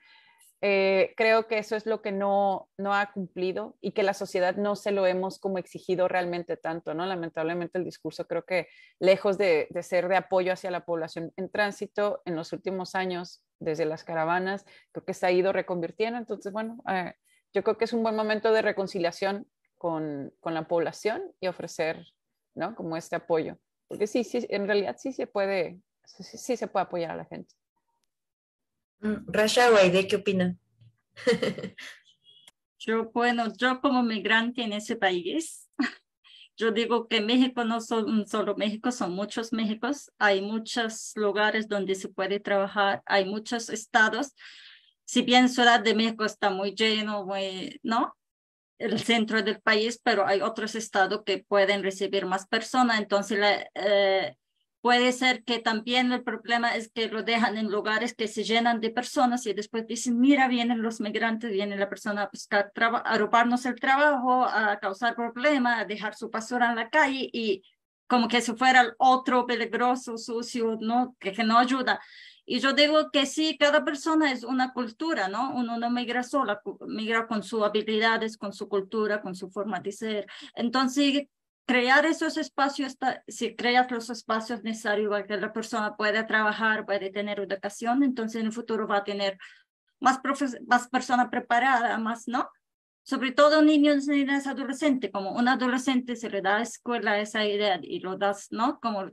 eh, creo que eso es lo que no, no ha cumplido y que la sociedad no se lo hemos como exigido realmente tanto, ¿no? Lamentablemente el discurso creo que lejos de, de ser de apoyo hacia la población en tránsito en los últimos años, desde las caravanas, creo que se ha ido reconvirtiendo. Entonces, bueno, eh, yo creo que es un buen momento de reconciliación con, con, la población y ofrecer, ¿no? Como este apoyo. Porque sí, sí, en realidad sí se puede, sí se puede apoyar a la gente. Mm, Rasha ¿qué opina? yo, bueno, yo como migrante en ese país, yo digo que México no son solo México, son muchos Méxicos. Hay muchos lugares donde se puede trabajar, hay muchos estados. Si bien Ciudad de México está muy lleno, muy, ¿no? El centro del país, pero hay otros estados que pueden recibir más personas. Entonces, la, eh, Puede ser que también el problema es que lo dejan en lugares que se llenan de personas y después dicen, mira, vienen los migrantes, viene la persona a buscar, a el trabajo, a causar problemas, a dejar su basura en la calle y como que si fuera el otro peligroso, sucio, ¿no? Que, que no ayuda. Y yo digo que sí, cada persona es una cultura, ¿no? Uno no migra sola, migra con sus habilidades, con su cultura, con su forma de ser. Entonces, crear esos espacios, si creas los espacios necesarios para que la persona pueda trabajar, puede tener educación, entonces en el futuro va a tener más, más personas preparadas, más, ¿no? Sobre todo niños y niñas adolescentes, como un adolescente se le da a la escuela esa idea y lo das, ¿no? Como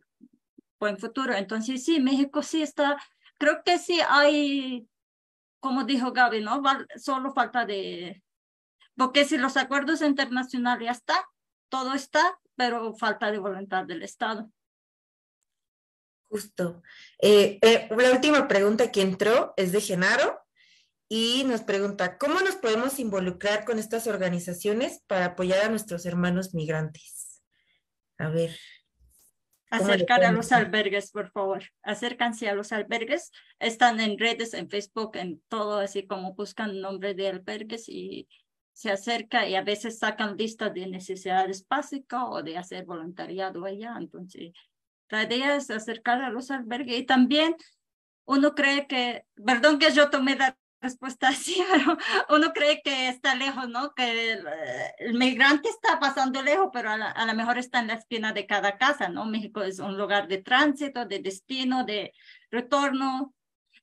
buen futuro. Entonces, sí, México sí está, creo que sí hay, como dijo Gaby, ¿no? solo falta de, porque si los acuerdos internacionales ya están, todo está, pero falta de voluntad del Estado. Justo. Eh, eh, la última pregunta que entró es de Genaro y nos pregunta, ¿cómo nos podemos involucrar con estas organizaciones para apoyar a nuestros hermanos migrantes? A ver. Acercar a los albergues, por favor. Acércanse a los albergues. Están en redes, en Facebook, en todo, así como buscan nombre de albergues y se acerca y a veces sacan listas de necesidades básicas o de hacer voluntariado allá. Entonces, la idea es acercar a los albergues y también uno cree que, perdón que yo tomé la respuesta así, pero uno cree que está lejos, ¿no? Que el, eh, migrante está pasando lejos, pero a lo mejor está en la esquina de cada casa, ¿no? México es un lugar de tránsito, de destino, de retorno,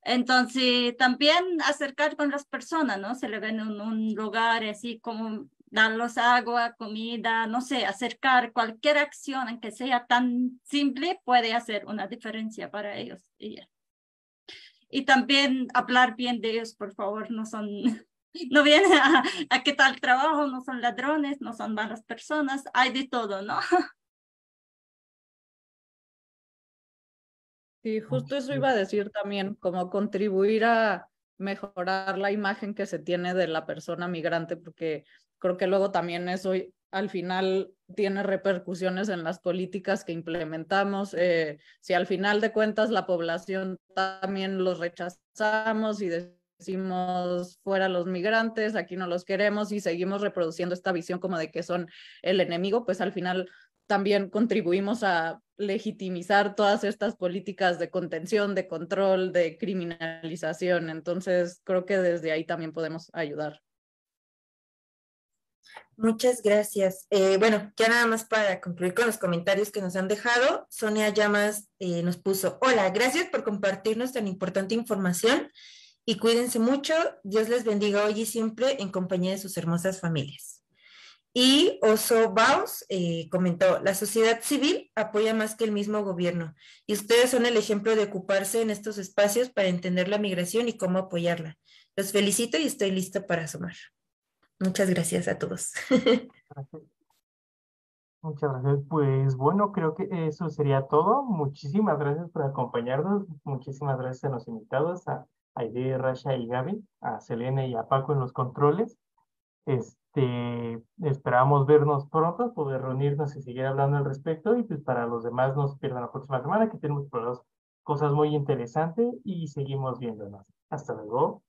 entonces, también acercar con las personas, ¿no? Se le ven en un lugar así como darles agua, comida, no sé, acercar cualquier acción, aunque sea tan simple, puede hacer una diferencia para ellos. Y, y también hablar bien de ellos, por favor, no son, no vienen a, qué tal trabajo, no son ladrones, no son malas personas, hay de todo, ¿no? Y justo eso iba a decir también, como contribuir a mejorar la imagen que se tiene de la persona migrante, porque creo que luego también eso al final tiene repercusiones en las políticas que implementamos. Eh, si al final de cuentas la población también los rechazamos y decimos fuera los migrantes, aquí no los queremos y seguimos reproduciendo esta visión como de que son el enemigo, pues al final también contribuimos a legitimizar todas estas políticas de contención, de control, de criminalización. Entonces, creo que desde ahí también podemos ayudar. Muchas gracias. Eh, bueno, ya nada más para concluir con los comentarios que nos han dejado, Sonia Llamas eh, nos puso, hola, gracias por compartirnos tan importante información y cuídense mucho. Dios les bendiga hoy y siempre en compañía de sus hermosas familias. Y Oso Baus eh, comentó, la sociedad civil apoya más que el mismo gobierno y ustedes son el ejemplo de ocuparse en estos espacios para entender la migración y cómo apoyarla. Los felicito y estoy lista para sumar. Muchas gracias a todos. Muchas gracias. Pues bueno, creo que eso sería todo. Muchísimas gracias por acompañarnos. Muchísimas gracias a los invitados, a Aide, Rasha y Gaby, a Selene y a Paco en los controles. Este, este, esperamos vernos pronto, poder reunirnos y seguir hablando al respecto. Y pues para los demás, nos se pierdan la próxima semana que tenemos cosas muy interesantes y seguimos viéndonos. Hasta luego.